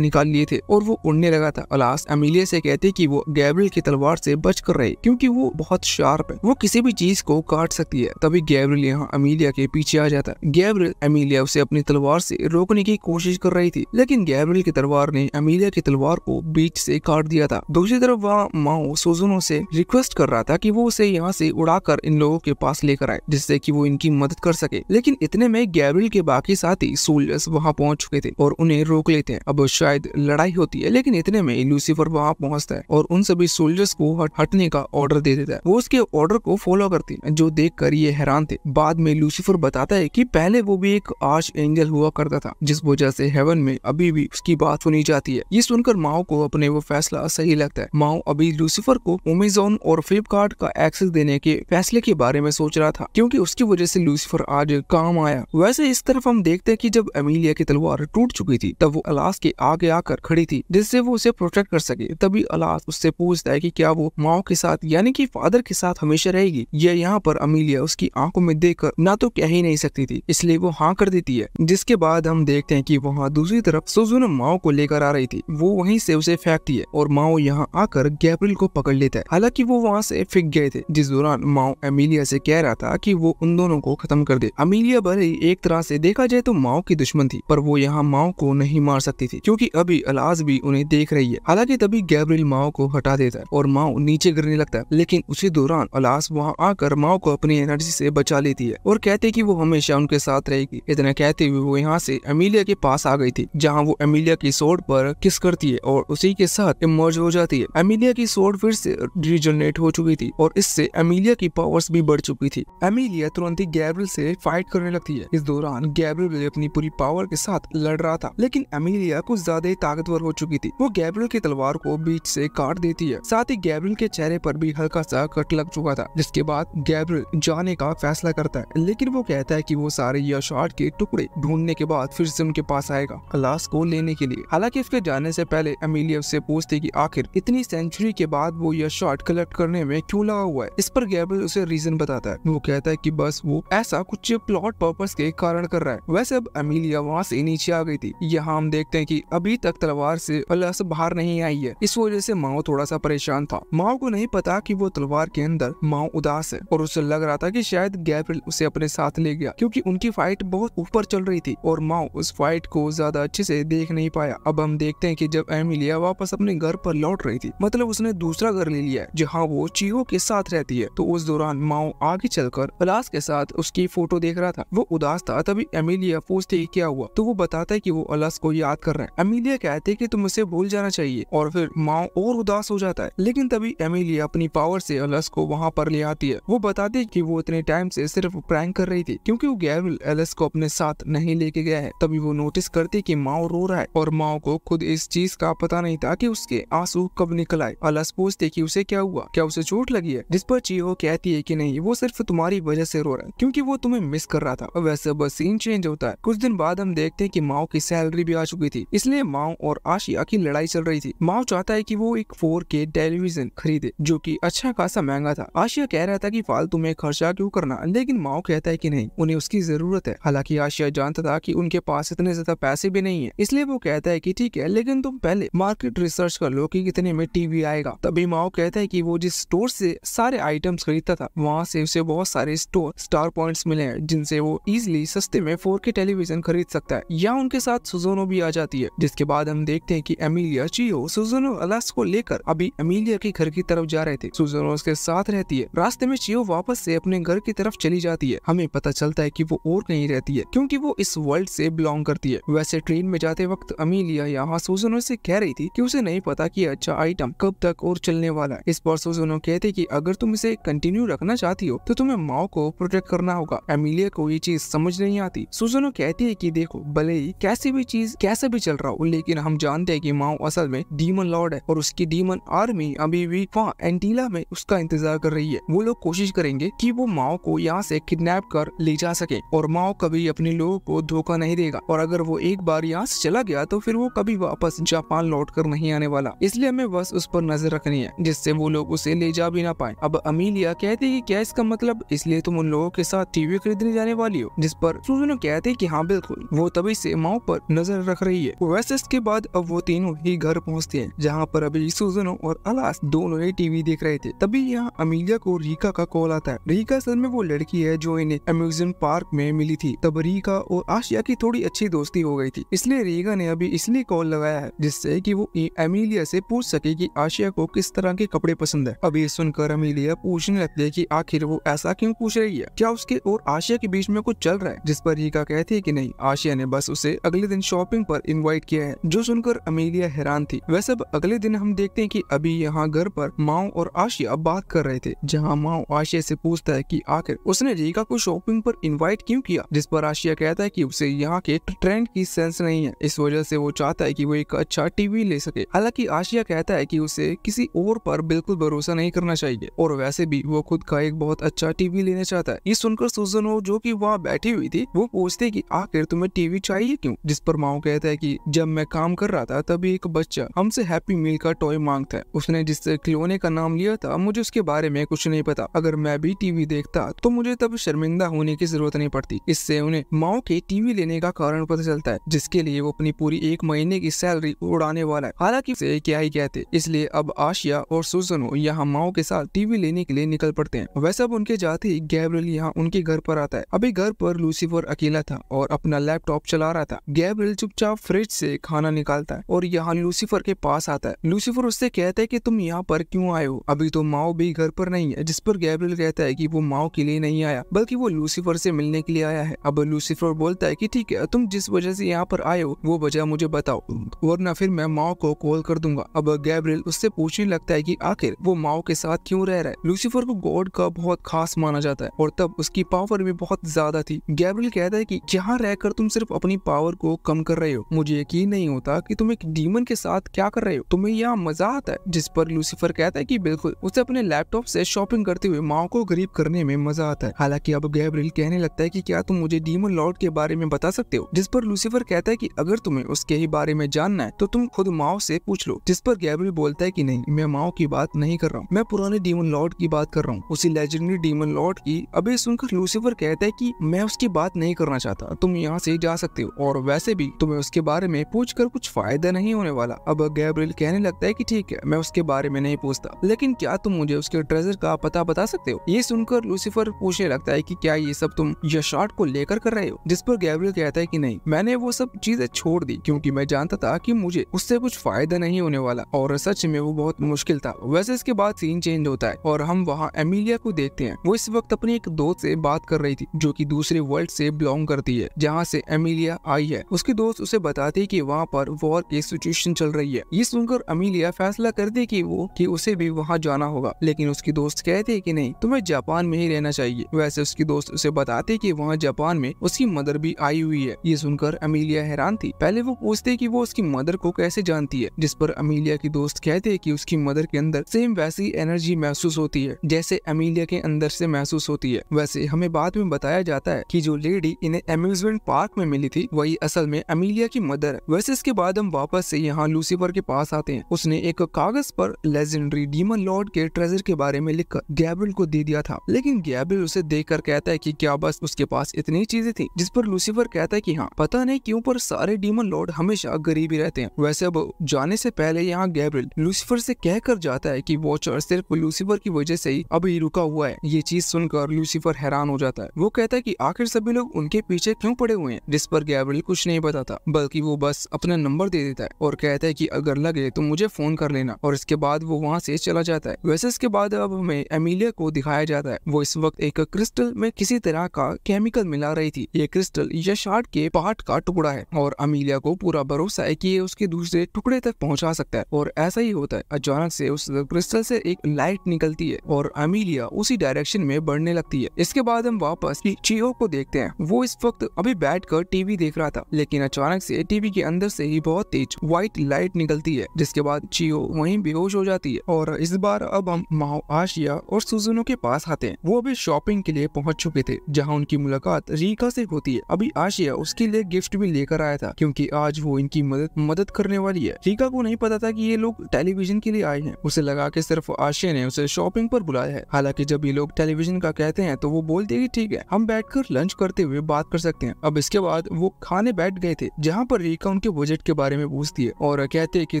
निकाल लिए थे और वो उड़ने लगा था अलास अमीलिया से कहते कि वो गैब्रियल की तलवार से बच कर रहे क्योंकि वो बहुत शार्प है वो किसी भी चीज को काट सकती है तभी गैब्रियल यहाँ अमीलिया के पीछे आ जाता गैब्रियल अमीलिया उसे अपनी तलवार से रोकने की कोशिश कर रही थी लेकिन गैब्रियल की तलवार ने अमीलिया की तलवार को बीच से काट दिया था दूसरी तरफ वहाँ माओ सोजुनो से रिक्वेस्ट कर रहा था कि वो उसे यहाँ से उड़ाकर इन लोगों के पास लेकर आए जिससे कि वो इनकी मदद कर सके लेकिन इतने में गैब्रियल के बाकी साथी सोल्जर्स वहाँ पहुँच पहुंच चुके थे और उन्हें रोक लेते हैं अब शायद लड़ाई होती है लेकिन इतने में लूसीफर वहाँ पहुँचता है और उन सभी सोल्जर्स को हटने का ऑर्डर दे देता है वो उसके ऑर्डर को फॉलो करती हैं जो देख कर ये हैरान थे बाद में लूसीफर बताता है की पहले वो भी एक आर्च एंजल हुआ करता था जिस वजह से हेवन में अभी भी उसकी बात सुनी जाती है ये सुनकर माओ को अपने वो फैसला सही लगता है माओ अभी लूसीफर को अमेजोन और फ्लिपकार्ट का एक्सेस देने के फैसले के बारे में सोच रहा था क्योंकि उसकी वजह से लूसीफर आज काम आया वैसे इस तरफ हम देखते हैं कि जब अमीलिया की तलवार टूट चुकी थी तब वो अलास के आगे आकर खड़ी थी जिससे वो उसे प्रोटेक्ट कर सके तभी अलास उससे पूछता है की क्या वो माओ के साथ यानी की फादर के साथ हमेशा रहेगी यह यहाँ पर अमीलिया उसकी आंखों में देख कर ना तो कह ही नहीं सकती थी इसलिए वो हाँ कर देती है जिसके बाद हम देखते हैं की वहाँ दूसरी तरफ सुजुन माओ को लेकर आ रही थी वो वही से उसे फेंकती है और माओ यहाँ आकर गैब्रिल को पकड़ लेता है हालांकि वो वहाँ से फेंक गए थे जिस दौरान माओ अमीलिया से कह रहा था कि वो उन दोनों को खत्म कर दे अमीलिया भले ही एक तरह से देखा जाए तो माओ की दुश्मन थी पर वो यहाँ माओ को नहीं मार सकती थी क्योंकि अभी अलाज भी उन्हें देख रही है हालांकि तभी गैब्रिल माओ को हटा देता है और माओ नीचे गिरने लगता है लेकिन उसी दौरान अलास वहाँ आकर माओ को अपनी एनर्जी से बचा लेती है और कहते कि वो हमेशा उनके साथ रहेगी इतना कहते हुए वो यहाँ से अमीलिया के पास आ गई थी जहाँ वो अमीलिया की सोड पर किस करती है और उसी के साथ इमर्ज हो जाती है अमीलिया की सोड फिर से रिजनरेट हो चुकी थी और इससे अमीलिया की पावर्स भी बढ़ चुकी थी अमीलिया तुरंत ही गैब्रिल से फाइट करने लगती है इस दौरान गैब्रिल अपनी पूरी पावर के साथ साथ लड़ रहा था लेकिन एमिलिया कुछ ज्यादा ही ताकतवर हो चुकी थी वो गैब्रियल की तलवार को बीच से काट देती है साथ ही गैब्रियल के चेहरे पर भी हल्का सा कट लग चुका था जिसके बाद गैब्रियल जाने का फैसला करता है लेकिन वो कहता है की वो सारे यशार्ट के टुकड़े ढूंढने के बाद फिर से उनके पास आएगा लाश को लेने के लिए हालांकि उसके जाने से पहले अमीलिया उससे पूछती की आखिर इतनी सेंचुरी के बाद वो यह कलेक्ट करने में क्यों लगा हुआ है इस पर गैब्रियल उसे रीजन बताता है वो कहता है कि बस वो ऐसा कुछ प्लॉट पर्पस के कारण कर रहा है वैसे अब अमीलिया वहाँ से ही नीचे आ गई थी यहाँ हम देखते हैं कि अभी तक तलवार से प्लस बाहर नहीं आई है इस वजह से माओ थोड़ा सा परेशान था माओ को नहीं पता कि वो तलवार के अंदर माओ उदास है और उसे लग रहा था कि शायद गैब्रिल उसे अपने साथ ले गया क्योंकि उनकी फाइट बहुत ऊपर चल रही थी और माओ उस फाइट को ज्यादा अच्छे से देख नहीं पाया अब हम देखते हैं कि जब एमिलिया वापस अपने घर पर लौट रही थी मतलब उसने दूसरा घर ले लिया जहाँ वो चीहो के साथ रहती है तो उस दौरान माओ आगे चलकर पलास के साथ उसकी फोटो देख रहा था वो उदास था तभी एमिलिया पूछती क्या हुआ तो वो बताता है कि वो अलस को याद कर रहे हैं अमीलिया कहते है कि तुम उसे भूल जाना चाहिए और फिर माओ और उदास हो जाता है लेकिन तभी एमिलिया अपनी पावर से अलस को वहाँ पर ले आती है वो बताती है की वो इतने टाइम से सिर्फ प्रैंक कर रही थी क्यूँकी वो गैरविल एलस को अपने साथ नहीं लेके गया है तभी वो नोटिस करती की माओ रो रहा है और माओ को खुद इस चीज का पता नहीं था की उसके आंसू कब निकल आए अलस पूछते की उसे क्या हुआ क्या उसे चोट लगी है जिस पर चीहो कहती है कि नहीं वो सिर्फ तुम्हारी वजह से रो रहा है क्योंकि वो तुम्हें मिस कर रहा था वैसे बस सीन चेंज होता है कुछ दिन बाद हम देख देखते हैं कि माओ की सैलरी भी आ चुकी थी इसलिए माओ और आशिया की लड़ाई चल रही थी माओ चाहता है कि वो एक फोर के टेलीविजन खरीदे जो कि अच्छा खासा महंगा था आशिया कह रहा था कि फालतू में खर्चा क्यों करना लेकिन माओ कहता है कि नहीं उन्हें उसकी जरूरत है हालांकि आशिया जानता था कि उनके पास इतने ज्यादा पैसे भी नहीं है इसलिए वो कहता है की ठीक है लेकिन तुम पहले मार्केट रिसर्च कर लो की कितने में टीवी आएगा तभी माओ कहता है की वो जिस स्टोर से सारे आइटम्स खरीदता था वहाँ से उसे बहुत सारे स्टोर स्टार पॉइंट्स मिले हैं जिनसे वो इजिली सस्ते में फोर के टेलीविजन खरीद सकता है या उनके साथ सुजोनो भी आ जाती है जिसके बाद हम देखते हैं कि एमिलिया चीओ सुजोनो अलास को लेकर अभी एमिलिया के घर की तरफ जा रहे थे सुजोनो उसके साथ रहती है रास्ते में चीओ वापस से अपने घर की तरफ चली जाती है हमें पता चलता है की वो और नहीं रहती है क्यूँकी वो इस वर्ल्ड ऐसी बिलोंग करती है वैसे ट्रेन में जाते वक्त अमीलिया यहाँ सुजोनो ऐसी कह रही थी की उसे नहीं पता की अच्छा आइटम कब तक और चलने वाला है इस पर सुजोनो कहते की अगर तुम इसे कंटिन्यू रखना चाहती हो तो तुम्हें माओ को प्रोटेक्ट करना होगा एमिलिया को ये चीज समझ नहीं आती सुजोनो कहती है की देखो भले ही कैसी भी चीज कैसे भी चल रहा हो लेकिन हम जानते हैं कि माओ असल में डीमन लॉर्ड है और उसकी डीमन आर्मी अभी भी वहाँ एंटीला में उसका इंतजार कर रही है वो लोग कोशिश करेंगे कि वो माओ को यहाँ से किडनैप कर ले जा सके और माओ कभी अपने लोगों को धोखा नहीं देगा और अगर वो एक बार यहाँ से चला गया तो फिर वो कभी वापस जापान लौट कर नहीं आने वाला इसलिए हमें बस उस पर नजर रखनी है जिससे वो लोग उसे ले जा भी ना पाए अब अमीलिया कहती है क्या इसका मतलब इसलिए तुम उन लोगों के साथ टीवी खरीदने जाने वाली हो जिस पर सुजुनो कहते हैं कि हाँ बिल्कुल वो तभी लंबी सीमाओं पर नजर रख रही है वैसे इसके बाद अब वो तीनों ही घर पहुँचते हैं जहाँ पर अभी सुजनो और अलास दोनों ही टीवी देख रहे थे तभी यहाँ अमीलिया को रीका का कॉल आता है रीका असल में वो लड़की है जो इन्हें अम्यूजियम पार्क में मिली थी तब रीका और आशिया की थोड़ी अच्छी दोस्ती हो गई थी इसलिए रीका ने अभी इसलिए कॉल लगाया है जिससे कि वो अमीलिया से पूछ सके कि आशिया को किस तरह के कपड़े पसंद है अभी सुनकर अमीलिया पूछने लगती है कि आखिर वो ऐसा क्यों पूछ रही है क्या उसके और आशिया के बीच में कुछ चल रहा है जिस पर रीका कहती है की नहीं आशिया ने बस उसे अगले दिन शॉपिंग पर इनवाइट किया है जो सुनकर अमेलिया हैरान थी वैसे अब अगले दिन हम देखते हैं कि अभी यहाँ घर पर माओ और आशिया बात कर रहे थे जहाँ माओ आशिया से पूछता है कि आखिर उसने रेखा को शॉपिंग पर इनवाइट क्यों किया जिस पर आशिया कहता है कि उसे यहाँ के ट्रेंड की सेंस नहीं है इस वजह से वो चाहता है की वो एक अच्छा टीवी ले सके हालांकि आशिया कहता है कि उसे किसी और पर बिल्कुल भरोसा नहीं करना चाहिए और वैसे भी वो खुद का एक बहुत अच्छा टीवी लेना चाहता है ये सुनकर सुजन हो जो की वहाँ बैठी हुई थी वो पूछते की आखिर तुम्हें टीवी भी चाहिए क्यों जिस पर माओ कहता है कि जब मैं काम कर रहा था तभी एक बच्चा हमसे हैप्पी मील का टॉय मांगता है उसने जिस खिलौने का नाम लिया था मुझे उसके बारे में कुछ नहीं पता अगर मैं भी टीवी देखता तो मुझे तब शर्मिंदा होने की जरूरत नहीं पड़ती इससे उन्हें माओ के टीवी लेने का कारण पता चलता है जिसके लिए वो अपनी पूरी एक महीने की सैलरी उड़ाने वाला है हालांकि उसे क्या ही कहते इसलिए अब आशिया और सुजनो यहाँ माओ के साथ टीवी लेने के लिए निकल पड़ते हैं वैसे अब उनके जाते ही गैब्रियल यहाँ उनके घर पर आता है अभी घर पर लूसीफर अकेला था और अपना लैपटॉप चला रहा था गैब्रियल चुपचाप फ्रिज से खाना निकालता है और यहाँ लूसीफर के पास आता है लूसीफर उससे कहता है की तुम यहाँ पर क्यूँ आए हो अभी तो माओ भी घर पर नहीं है जिस पर गैब्रियल कहता है की वो माओ के लिए नहीं आया बल्कि वो लूसीफर से मिलने के लिए आया है अब लूसीफर बोलता है की ठीक है तुम जिस वजह से यहाँ पर आयो हो वो वजह मुझे बताओ वरना फिर मैं माओ को कॉल कर दूंगा अब गैब्रियल उससे पूछने लगता है की आखिर वो माओ के साथ क्यूँ रह रहा है लूसीफर को गॉड का बहुत खास माना जाता है और तब उसकी पावर भी बहुत ज्यादा थी गैब्रियल कहता है की यहाँ रहकर तुम सिर्फ अपनी पावर को कम कर रहे हो मुझे यकीन नहीं होता कि तुम एक डीमन के साथ क्या कर रहे हो तुम्हें यह मजा आता है जिस पर लूसीफर कहता है कि बिल्कुल उसे अपने लैपटॉप से शॉपिंग करते हुए माओ को गरीब करने में मजा आता है हालांकि अब गैब्रिल कहने लगता है की क्या तुम मुझे डीमन लॉर्ड के बारे में बता सकते हो जिस पर लूसीफर कहता है की अगर तुम्हें उसके ही बारे में जानना है तो तुम खुद माओ ऐसी पूछ लो जिस पर गैब्रिल बोलता है की नहीं मैं माओ की बात नहीं कर रहा हूँ मैं पुराने डीमन लॉर्ड की बात कर रहा हूँ उसी लेजेंडरी डीमन लॉर्ड की अभी सुनकर लूसीफर कहता है की मैं उसकी बात नहीं करना चाहता तुम यहाँ से जा सकते सकते हो और वैसे भी तुम्हें उसके बारे में पूछ कर कुछ फायदा नहीं होने वाला अब गैब्रियल कहने लगता है की ठीक है मैं उसके बारे में नहीं पूछता लेकिन क्या तुम मुझे उसके ट्रेजर का पता बता सकते हो ये सुनकर लूसीफर पूछने लगता है की क्या ये सब तुम यशार्ट को लेकर कर रहे हो जिस पर गैब्रियल कहता है की नहीं मैंने वो सब चीजें छोड़ दी क्यूँकी मैं जानता था की मुझे उससे कुछ फायदा नहीं होने वाला और सच में वो बहुत मुश्किल था वैसे इसके बाद सीन चेंज होता है और हम वहाँ एमिलिया को देखते हैं वो इस वक्त अपने एक दोस्त से बात कर रही थी जो कि दूसरे वर्ल्ड से बिलोंग करती है जहाँ से एमिलिया अमीलिया आई है उसके दोस्त उसे बताते कि वहाँ पर वॉर की सिचुएशन चल रही है ये सुनकर अमीलिया फैसला करती कि वो कि उसे भी वहाँ जाना होगा लेकिन उसकी दोस्त कहते कि नहीं तुम्हें जापान में ही रहना चाहिए वैसे उसकी दोस्त उसे बताते कि वहाँ जापान में उसकी मदर भी आई हुई है ये सुनकर अमीलिया हैरान थी पहले वो पूछते की वो उसकी मदर को कैसे जानती है जिस पर अमीलिया की दोस्त कहते की उसकी मदर के अंदर सेम वैसी एनर्जी महसूस होती है जैसे अमीलिया के अंदर से महसूस होती है वैसे हमें बाद में बताया जाता है की जो लेडी इन्हें अम्यूजमेंट पार्क में मिली वाली थी वही असल में अमीलिया की मदर है वैसे इसके बाद हम वापस से यहाँ लूसीफर के पास आते हैं उसने एक कागज पर लेजेंडरी डीमन लॉर्ड के ट्रेजर के बारे में लिखकर गैब्रिल को दे दिया था लेकिन गैब्रिल उसे देख कर कहता है की क्या बस उसके पास इतनी चीजें थी जिस पर लूसीफर कहता है की हाँ पता नहीं क्यूँ पर सारे डीमन लॉर्ड हमेशा गरीब रहते हैं वैसे अब जाने से पहले यहाँ गैब्रिल लूसीफर से कहकर जाता है की वॉचर सिर्फ लूसीफर की वजह से ही अभी रुका हुआ है ये चीज सुनकर लूसीफर हैरान हो जाता है वो कहता है कि आखिर सभी लोग उनके पीछे क्यों पड़े हुए हैं जिस पर पर गैब्रियल कुछ नहीं बताता बल्कि वो बस अपना नंबर दे देता है और कहता है की अगर लगे तो मुझे फोन कर लेना और इसके बाद वो वहाँ से चला जाता है वैसे इसके बाद अब हमें एमिलिया को दिखाया जाता है वो इस वक्त एक क्रिस्टल में किसी तरह का केमिकल मिला रही थी ये क्रिस्टल यशार्ड के पार्ट का टुकड़ा है और अमीलिया को पूरा भरोसा है की ये उसके दूसरे टुकड़े तक पहुँचा सकता है और ऐसा ही होता है अचानक से उस क्रिस्टल से एक लाइट निकलती है और अमीलिया उसी डायरेक्शन में बढ़ने लगती है इसके बाद हम वापस चीओ को देखते हैं वो इस वक्त अभी बैठ कर टीवी टीवी देख रहा था लेकिन अचानक से टीवी के अंदर से ही बहुत तेज व्हाइट लाइट निकलती है जिसके बाद चियो वहीं बेहोश हो जाती है और इस बार अब हम माओ आशिया और सुजुनो के पास आते हैं वो अभी शॉपिंग के लिए पहुंच चुके थे जहाँ उनकी मुलाकात रीका से होती है अभी आशिया उसके लिए गिफ्ट भी लेकर आया था क्योंकि आज वो इनकी मदद मदद करने वाली है रीका को नहीं पता था कि ये लोग टेलीविजन के लिए आए हैं उसे लगा के सिर्फ आशिया ने उसे शॉपिंग पर बुलाया है हालांकि जब ये लोग टेलीविजन का कहते हैं तो वो बोलते कि ठीक है हम बैठ लंच करते हुए बात कर सकते हैं अब इसके बाद वो खाने बैठ गए थे जहाँ पर रीका उनके बजट के बारे में पूछती है और कहते है की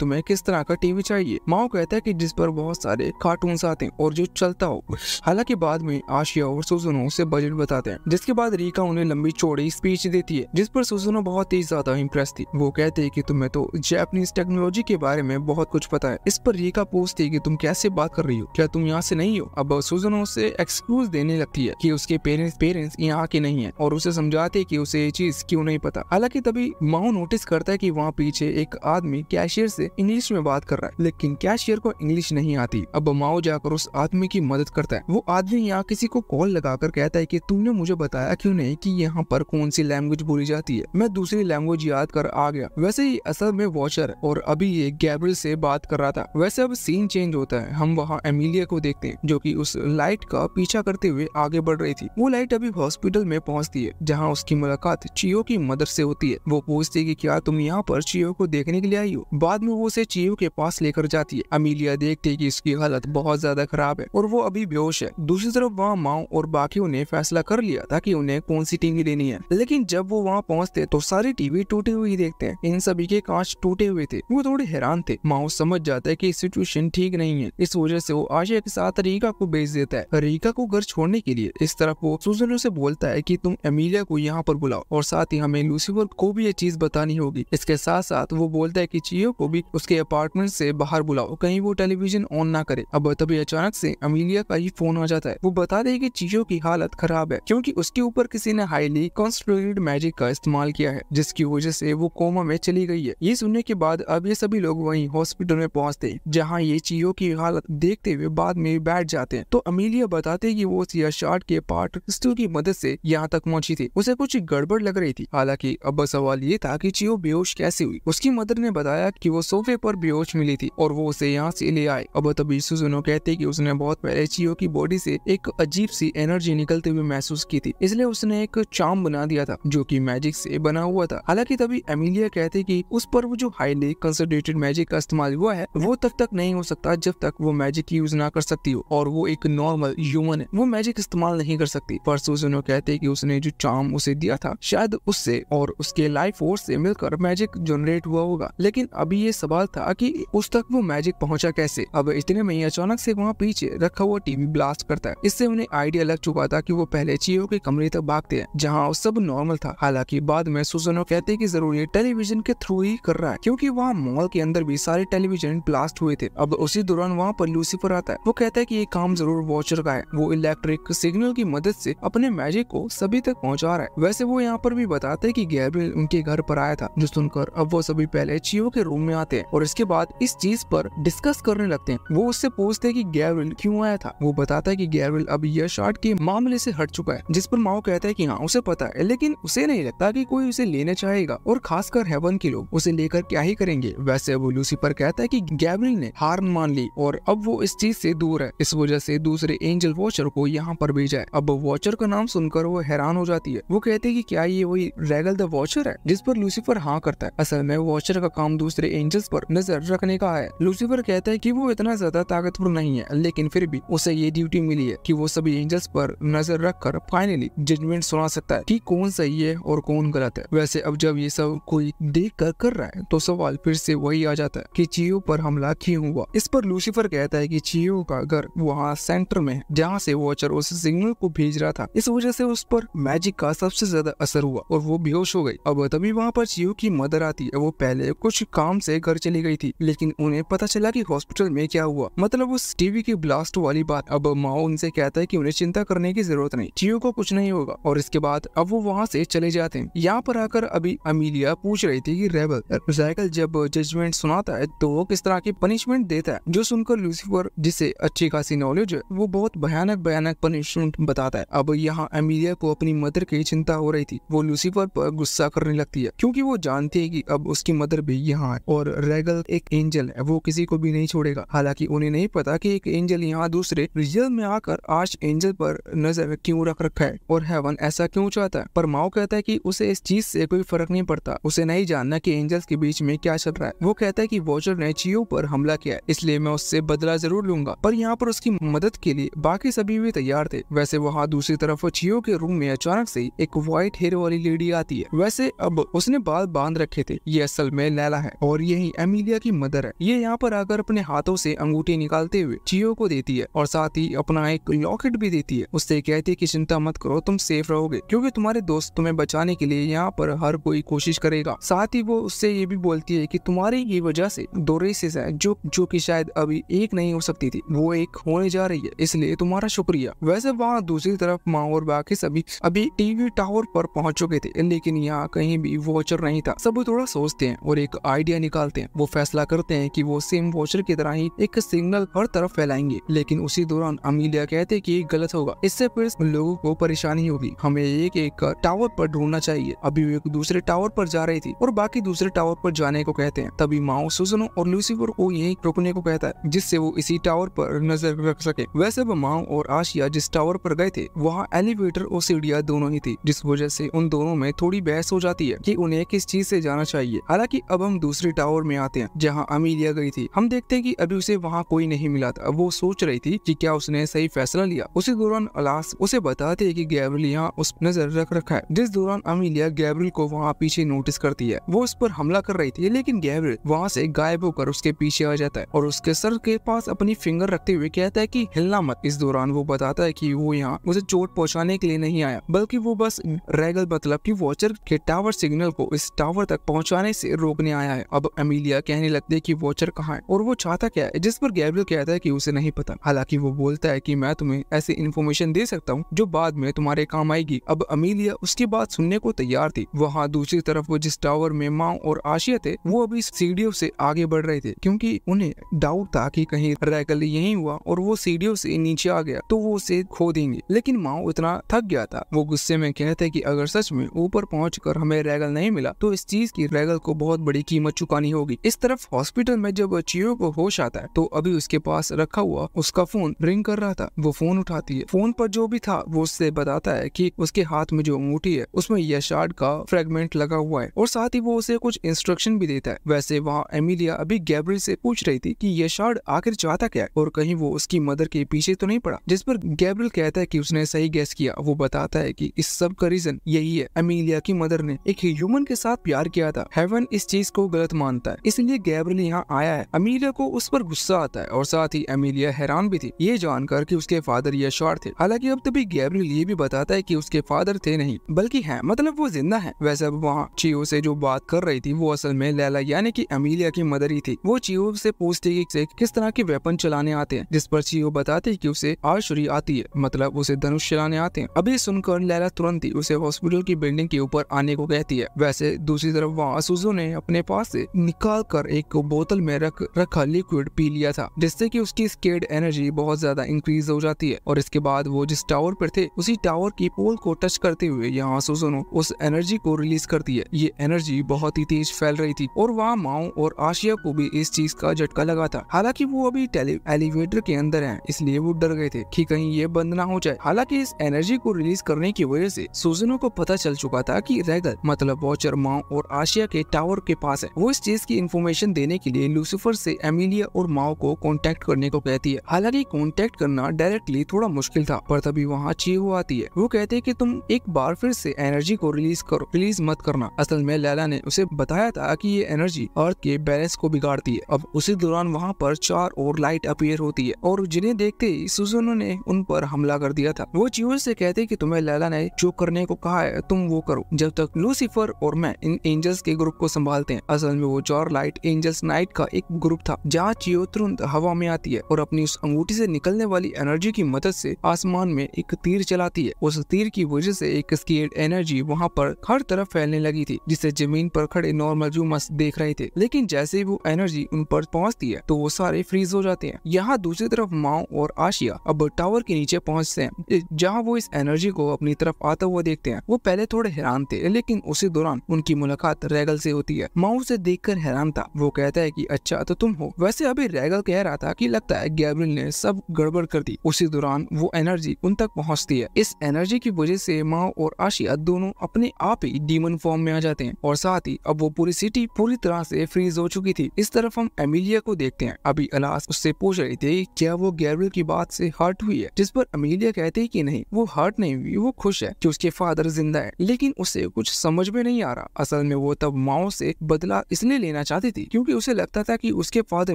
तुम्हें किस तरह का टीवी चाहिए माओ कहता है की जिस पर बहुत सारे कार्टून आते हैं और जो चलता हो हालांकि बाद में आशिया और सुजनो उसे बजट बताते हैं जिसके बाद रीका उन्हें लंबी चौड़ी स्पीच देती है जिस पर सुजनो बहुत ही ज्यादा इम्प्रेस थी वो कहते है की तुम्हें तो जैपनीज टेक्नोलॉजी के बारे में बहुत कुछ पता है इस पर रीका पूछती है की तुम कैसे बात कर रही हो क्या तुम यहाँ से नहीं हो अब सुजनो उसे एक्सक्यूज देने लगती है की उसके पेरेंट्स पेरेंट्स यहाँ के नहीं है और उसे समझाते की उसे ये चीज क्यों नहीं पता हालांकि तभी माओ नोटिस करता है कि वहाँ पीछे एक आदमी कैशियर से इंग्लिश में बात कर रहा है लेकिन कैशियर को इंग्लिश नहीं आती अब माओ जाकर उस आदमी की मदद करता है वो आदमी यहाँ किसी को कॉल लगाकर कहता है की तुमने मुझे बताया क्यूँ नहीं की यहाँ पर कौन सी लैंग्वेज बोली जाती है मैं दूसरी लैंग्वेज याद कर आ गया वैसे ही असल में वॉचर और अभी ये गैब्रिल से बात कर रहा था वैसे अब सीन चेंज होता है हम वहाँ एमिलिया को देखते हैं जो कि उस लाइट का पीछा करते हुए आगे बढ़ रही थी वो लाइट अभी हॉस्पिटल में पहुंचती है जहाँ उसकी मुलाकात चियो की मदर से होती है वो पूछती है कि क्या तुम यहाँ पर चियो को देखने के लिए आई हो बाद में वो उसे चियो के पास लेकर जाती है अमीलिया देखती है की इसकी हालत बहुत ज्यादा खराब है और वो अभी बेहोश है दूसरी तरफ वहाँ माओ और बाकी ने फैसला कर लिया था की उन्हें कौन सी टीवी लेनी है लेकिन जब वो वहाँ पहुँचते तो सारी टीवी टूटी हुई देखते है इन सभी के कांच टूटे हुए थे वो थोड़े हैरान थे माओ समझ जाता है की सिचुएशन ठीक नहीं है इस वजह ऐसी वो आशय के साथ रीका को भेज देता है रीका को घर छोड़ने के लिए इस तरफ वो सुजनो से बोलता है की तुम अमीलिया को यहाँ पर बुलाओ और साथ साथ ही हमें लूसीफर को भी ये चीज बतानी होगी इसके साथ साथ वो बोलता है की चियो को भी उसके अपार्टमेंट से बाहर बुलाओ कहीं वो टेलीविजन ऑन ना करे अब तभी अचानक से अमीलिया का ही फोन आ जाता है वो बता दे की चियो की हालत खराब है क्यूँकी उसके ऊपर किसी ने हाईली कॉन्स्ट्रेटेड मैजिक का इस्तेमाल किया है जिसकी वजह से वो कोमा में चली गई है ये सुनने के बाद अब ये सभी लोग वहीं हॉस्पिटल में पहुंचते जहां ये चियो की हालत देखते हुए बाद में बैठ जाते हैं तो अमीलिया बताते कि वो सिया शार्ट के पार्ट की मदद से यहाँ तक पहुंची थी उसे कुछ गड़बड़ लग रही थी थी हालांकि अब सवाल ये था कि चियो बेहोश कैसे हुई उसकी मदर ने बताया कि वो सोफे पर बेहोश मिली थी और वो उसे यहाँ से ले आए अब तभी सुजुनो कहते कि उसने बहुत पहले चियो की बॉडी से एक अजीब सी एनर्जी निकलते हुए महसूस की थी इसलिए उसने एक चाम बना दिया था जो की मैजिक से बना हुआ था हालांकि तभी एमिलिया कहते की उस पर वो जो हाईली कंसनट्रेटेड मैजिक का इस्तेमाल हुआ है वो तब तक नहीं हो सकता जब तक वो मैजिक यूज ना कर सकती हो और वो एक नॉर्मल ह्यूमन है वो मैजिक इस्तेमाल नहीं कर सकती पर सुजुनो कहते कि उसने जो चाम उसे दिया था शायद उससे और उसके लाइफ फोर्स से मिलकर मैजिक जनरेट हुआ होगा लेकिन अभी ये सवाल था कि उस तक वो मैजिक पहुंचा कैसे अब इतने में ही अचानक से वहाँ पीछे रखा हुआ टीवी ब्लास्ट करता है इससे उन्हें आइडिया लग चुका था कि वो पहले चियो के कमरे तक भागते हैं जहाँ सब नॉर्मल था हालांकि बाद में सुजनो कहते की जरूर ये टेलीविजन के थ्रू ही कर रहा है क्यूँकी वहाँ मॉल के अंदर भी सारे टेलीविजन ब्लास्ट हुए थे अब उसी दौरान वहाँ पर लूसीफर आता है वो कहता है की ये काम जरूर वॉचर का है वो इलेक्ट्रिक सिग्नल की मदद ऐसी अपने मैजिक को सभी तक पहुँचा रहा है वैसे वो यहाँ पर भी बताते हैं कि गैब्रियल उनके घर पर आया था जो सुनकर अब वो सभी पहले चियो के रूम में आते हैं और इसके बाद इस चीज पर डिस्कस करने लगते हैं वो उससे पूछते हैं कि गैब्रियल क्यों आया था वो बताता है कि गैब्रियल अब यह शार्ट के मामले से हट चुका है जिस पर माओ कहता है कि हाँ उसे पता है लेकिन उसे नहीं लगता कि कोई उसे लेना चाहेगा और खासकर हेवन के लोग उसे लेकर क्या ही करेंगे वैसे वो लूसी पर कहता है की गैब्रियल ने हार मान ली और अब वो इस चीज ऐसी दूर है इस वजह ऐसी दूसरे एंजल वॉचर को यहाँ पर भेजा है अब वॉचर का नाम सुनकर वो हैरान हो जाती है वो कहते हैं कि क्या ये वही रेगल द वॉचर है जिस पर लूसीफर हाँ करता है असल में वॉचर का काम दूसरे एंजल्स पर नजर रखने का है लूसीफर कहता है कि वो इतना ज्यादा ताकतवर नहीं है लेकिन फिर भी उसे ये ड्यूटी मिली है कि वो सभी एंजल्स पर नजर रखकर फाइनली जजमेंट सुना सकता है कि कौन सही है और कौन गलत है वैसे अब जब ये सब कोई देख कर कर रहा है तो सवाल फिर से वही आ जाता है कि चीओ पर हमला क्यों हुआ इस पर लूसीफर कहता है कि चीओ का घर वहाँ सेंटर में है जहाँ से वॉचर उस सिग्नल को भेज रहा था इस वजह से उस पर मैजिक का सबसे ज्यादा असर हुआ और अब वो बेहोश हो गई अब तभी वहाँ पर चियो की मदर आती है वो पहले कुछ काम से घर चली गई थी लेकिन उन्हें पता चला की हॉस्पिटल में क्या हुआ मतलब उस टीवी की ब्लास्ट वाली बात अब माओ उनसे कहता है की उन्हें चिंता करने की जरूरत नहीं चियो को कुछ नहीं होगा और इसके बाद अब वो वहाँ से चले जाते हैं यहाँ पर आकर अभी अमीलिया पूछ रही थी की रेबल जायकल जब जजमेंट सुनाता है तो वो किस तरह की पनिशमेंट देता है जो सुनकर लूसीफर जिसे अच्छी खासी नॉलेज है वो बहुत भयानक भयानक पनिशमेंट बताता है अब यहाँ अमीलिया को अपनी मदर की चिंता हो रही थी वो लूसी लूसीफर पर गुस्सा करने लगती है क्योंकि वो जानती है कि अब उसकी मदर भी यहाँ है और रेगल एक एंजल है वो किसी को भी नहीं छोड़ेगा हालांकि उन्हें नहीं पता कि एक एंजल यहाँ दूसरे रियल में आकर आज एंजल पर नजर क्यों रख रखा है और हेवन ऐसा क्यों चाहता है पर माओ कहता है की उसे इस चीज से कोई फर्क नहीं पड़ता उसे नहीं जानना की एंजल्स के बीच में क्या चल रहा है वो कहता है की वॉचर ने चीओ पर हमला किया है इसलिए मैं उससे बदला जरूर लूंगा पर यहाँ पर उसकी मदद के लिए बाकी सभी भी तैयार थे वैसे वहाँ दूसरी तरफ चीओ के रूम में अचानक से एक व्हाइट हेयर वाली सीढ़ी आती है वैसे अब उसने बाल बांध रखे थे ये असल में लैला है और यही एमिलिया की मदर है ये यहाँ पर आकर अपने हाथों से अंगूठी निकालते हुए चीओ को देती है और साथ ही अपना एक लॉकेट भी देती है उससे कहती है की चिंता मत करो तुम सेफ रहोगे क्यूँकी तुम्हारे दोस्त तुम्हें बचाने के लिए यहाँ पर हर कोई कोशिश करेगा साथ ही वो उससे ये भी बोलती है की तुम्हारी ये वजह से दो रेसेस है जो जो की शायद अभी एक नहीं हो सकती थी वो एक होने जा रही है इसलिए तुम्हारा शुक्रिया वैसे वहाँ दूसरी तरफ माँ और बाकी सभी अभी टीवी टावर पर पहुंच चुके थे लेकिन यहाँ कहीं भी वॉचर नहीं था सब थोड़ा सोचते हैं और एक आइडिया निकालते हैं वो फैसला करते हैं कि वो सेम वॉचर की तरह ही एक सिग्नल हर तरफ फैलाएंगे लेकिन उसी दौरान अमीलिया कहते कि गलत होगा इससे फिर लोगों को परेशानी होगी हमें एक एक टावर पर ढूंढना चाहिए अभी वो एक दूसरे टावर पर जा रही थी और बाकी दूसरे टावर पर जाने को कहते हैं तभी माओ सुजनो और लूसीफर को यही रुकने को कहता है जिससे वो इसी टावर पर नजर रख सके वैसे वो माओ और आशिया जिस टावर पर गए थे वहाँ एलिवेटर और सीढ़िया दोनों ही थी जिस वजह से उन दोनों दोनों में थोड़ी बहस हो जाती है कि उन्हें किस चीज से जाना चाहिए हालांकि अब हम दूसरे टावर में आते हैं जहाँ अमीलिया गई थी हम देखते हैं कि अभी उसे वहाँ कोई नहीं मिला था वो सोच रही थी कि क्या उसने सही फैसला लिया उसी दौरान अलास उसे बताते है की गैब्रिल यहाँ उस नजर रख रखा है जिस दौरान अमीलिया गैब्रिल को वहाँ पीछे नोटिस करती है वो उस पर हमला कर रही थी लेकिन गैब्रिल वहाँ से गायब होकर उसके पीछे आ जाता है और उसके सर के पास अपनी फिंगर रखते हुए कहता है की हिलना मत इस दौरान वो बताता है की वो यहाँ उसे चोट पहुँचाने के लिए नहीं आया बल्कि वो बस रेगल मतलब स्पॉटी वॉचर के टावर सिग्नल को इस टावर तक पहुंचाने से रोकने आया है अब अमीलिया कहने लगती है कि वॉचर कहाँ है और वो चाहता क्या है जिस पर गैब्रियल कहता है कि उसे नहीं पता हालांकि वो बोलता है कि मैं तुम्हें ऐसी इन्फॉर्मेशन दे सकता हूँ जो बाद में तुम्हारे काम आएगी अब अमीलिया उसकी बात सुनने को तैयार थी वहाँ दूसरी तरफ वो जिस टावर में माओ और आशिया थे वो अभी सीडियो से आगे बढ़ रहे थे क्योंकि उन्हें डाउट था कि कहीं रैकल यही हुआ और वो सीडियो से नीचे आ गया तो वो उसे खो देंगे लेकिन माओ इतना थक गया था वो गुस्से में कहते कि अगर सच में ऊपर पहुँच हमें रैगल नहीं मिला तो इस चीज की रैगल को बहुत बड़ी कीमत चुकानी होगी इस तरफ हॉस्पिटल में जब चियो को होश आता है तो अभी उसके पास रखा हुआ उसका फोन रिंग कर रहा था वो फोन उठाती है फोन पर जो भी था वो उससे बताता है कि उसके हाथ में जो अंगूठी है उसमें यशार्ड का फ्रेगमेंट लगा हुआ है और साथ ही वो उसे कुछ इंस्ट्रक्शन भी देता है वैसे वहाँ एमिलिया अभी गैब्रिल से पूछ रही थी कि यशार्ड आखिर चाहता क्या है और कहीं वो उसकी मदर के पीछे तो नहीं पड़ा जिस पर गैब्रिल कहता है की उसने सही गैस किया वो बताता है की इस सब का रीजन यही है अमीलिया की मदर ने एक ह्यूमन के साथ प्यार किया था हेवन इस चीज को गलत मानता है इसलिए गैब्रियल यहाँ आया है अमीलिया को उस पर गुस्सा आता है और साथ ही अमीलिया हैरान भी थी ये जानकर कि उसके फादर यशार थे हालांकि अब तभी गैब्रियल ये भी बताता है कि उसके फादर थे नहीं बल्कि है मतलब वो जिंदा है वैसे अब वहाँ चीओ से जो बात कर रही थी वो असल में लैला यानी की अमीलिया की मदर ही थी वो चीओ से पूछती है किस तरह के वेपन चलाने आते हैं जिस पर चीओ बताते की उसे आशुरी आती है मतलब उसे धनुष चलाने आते हैं अभी सुनकर लैला तुरंत ही उसे हॉस्पिटल की बिल्डिंग के ऊपर आने को कहती है वैसे दूसरी तरफ वहाँ सुजो ने अपने पास से निकाल कर एक बोतल में रख रखा लिक्विड पी लिया था जिससे की उसकी स्केड एनर्जी बहुत ज्यादा इंक्रीज हो जाती है और इसके बाद वो जिस टावर पर थे उसी टावर की पोल को टच करते हुए यहाँ सुजोनो उस एनर्जी को रिलीज करती है ये एनर्जी बहुत ही तेज फैल रही थी और वहाँ माओ और आशिया को भी इस चीज का झटका लगा था हालांकि वो अभी एलिवेटर के अंदर है इसलिए वो डर गए थे कि कहीं ये बंद ना हो जाए हालांकि इस एनर्जी को रिलीज करने की वजह से सुजनो को पता चल चल चुका था कि रेगल मतलब वॉचर माओ और आशिया के टावर के पास है वो इस चीज की इन्फॉर्मेशन देने के लिए लूसीफर से एमिलिया और माओ को कॉन्टेक्ट करने को कहती है हालांकि कॉन्टेक्ट करना डायरेक्टली थोड़ा मुश्किल था पर तभी वहाँ चीहू आती है वो कहते हैं की तुम एक बार फिर से एनर्जी को रिलीज करो रिलीज मत करना असल में लैला ने उसे बताया था की ये एनर्जी अर्थ के बैलेंस को बिगाड़ती है अब उसी दौरान वहाँ पर चार और लाइट अपियर होती है और जिन्हें देखते ही सुजनो ने उन पर हमला कर दिया था वो चीहू से कहते कि तुम्हें लैला ने जो करने को कहा है तुम वो करो जब तक लूसीफर और मैं इन एंजल्स के ग्रुप को संभालते हैं असल में वो जॉर लाइट एंजल्स नाइट का एक ग्रुप था जहाँ चियो तुरंत हवा में आती है और अपनी उस अंगूठी से निकलने वाली एनर्जी की मदद से आसमान में एक तीर चलाती है उस तीर की वजह से एक स्केड एनर्जी वहाँ पर हर तरफ फैलने लगी थी जिसे जमीन पर खड़े नॉर्मल जूमस देख रहे थे लेकिन जैसे ही वो एनर्जी उन पर पहुँचती है तो वो सारे फ्रीज हो जाते हैं यहाँ दूसरी तरफ माओ और आशिया अब टावर के नीचे पहुँचते हैं जहाँ वो इस एनर्जी को अपनी तरफ आता हुआ देखते हैं वो पहले थोड़े हैरान थे लेकिन उसी दौरान उनकी मुलाकात रेगल से होती है माओ देख देखकर हैरान था वो कहता है कि अच्छा तो तुम हो वैसे अभी रेगल कह रहा था कि लगता है गैब्रिल ने सब गड़बड़ कर दी उसी दौरान वो एनर्जी उन तक पहुँचती है इस एनर्जी की वजह से माओ और आशिया दोनों अपने आप ही डीमन फॉर्म में आ जाते हैं और साथ ही अब वो पूरी सिटी पूरी तरह से फ्रीज हो चुकी थी इस तरफ हम एमिलिया को देखते हैं अभी अलास उससे पूछ रही थी क्या वो गैब्रिल की बात से हर्ट हुई है जिस पर अमीलिया कहती है कि नहीं वो हर्ट नहीं हुई वो खुश है कि उसके फादर जिंदा है लेकिन उसे कुछ समझ में नहीं आ रहा असल में वो तब माओ से बदला इसलिए लेना चाहती थी क्योंकि उसे लगता था कि उसके फादर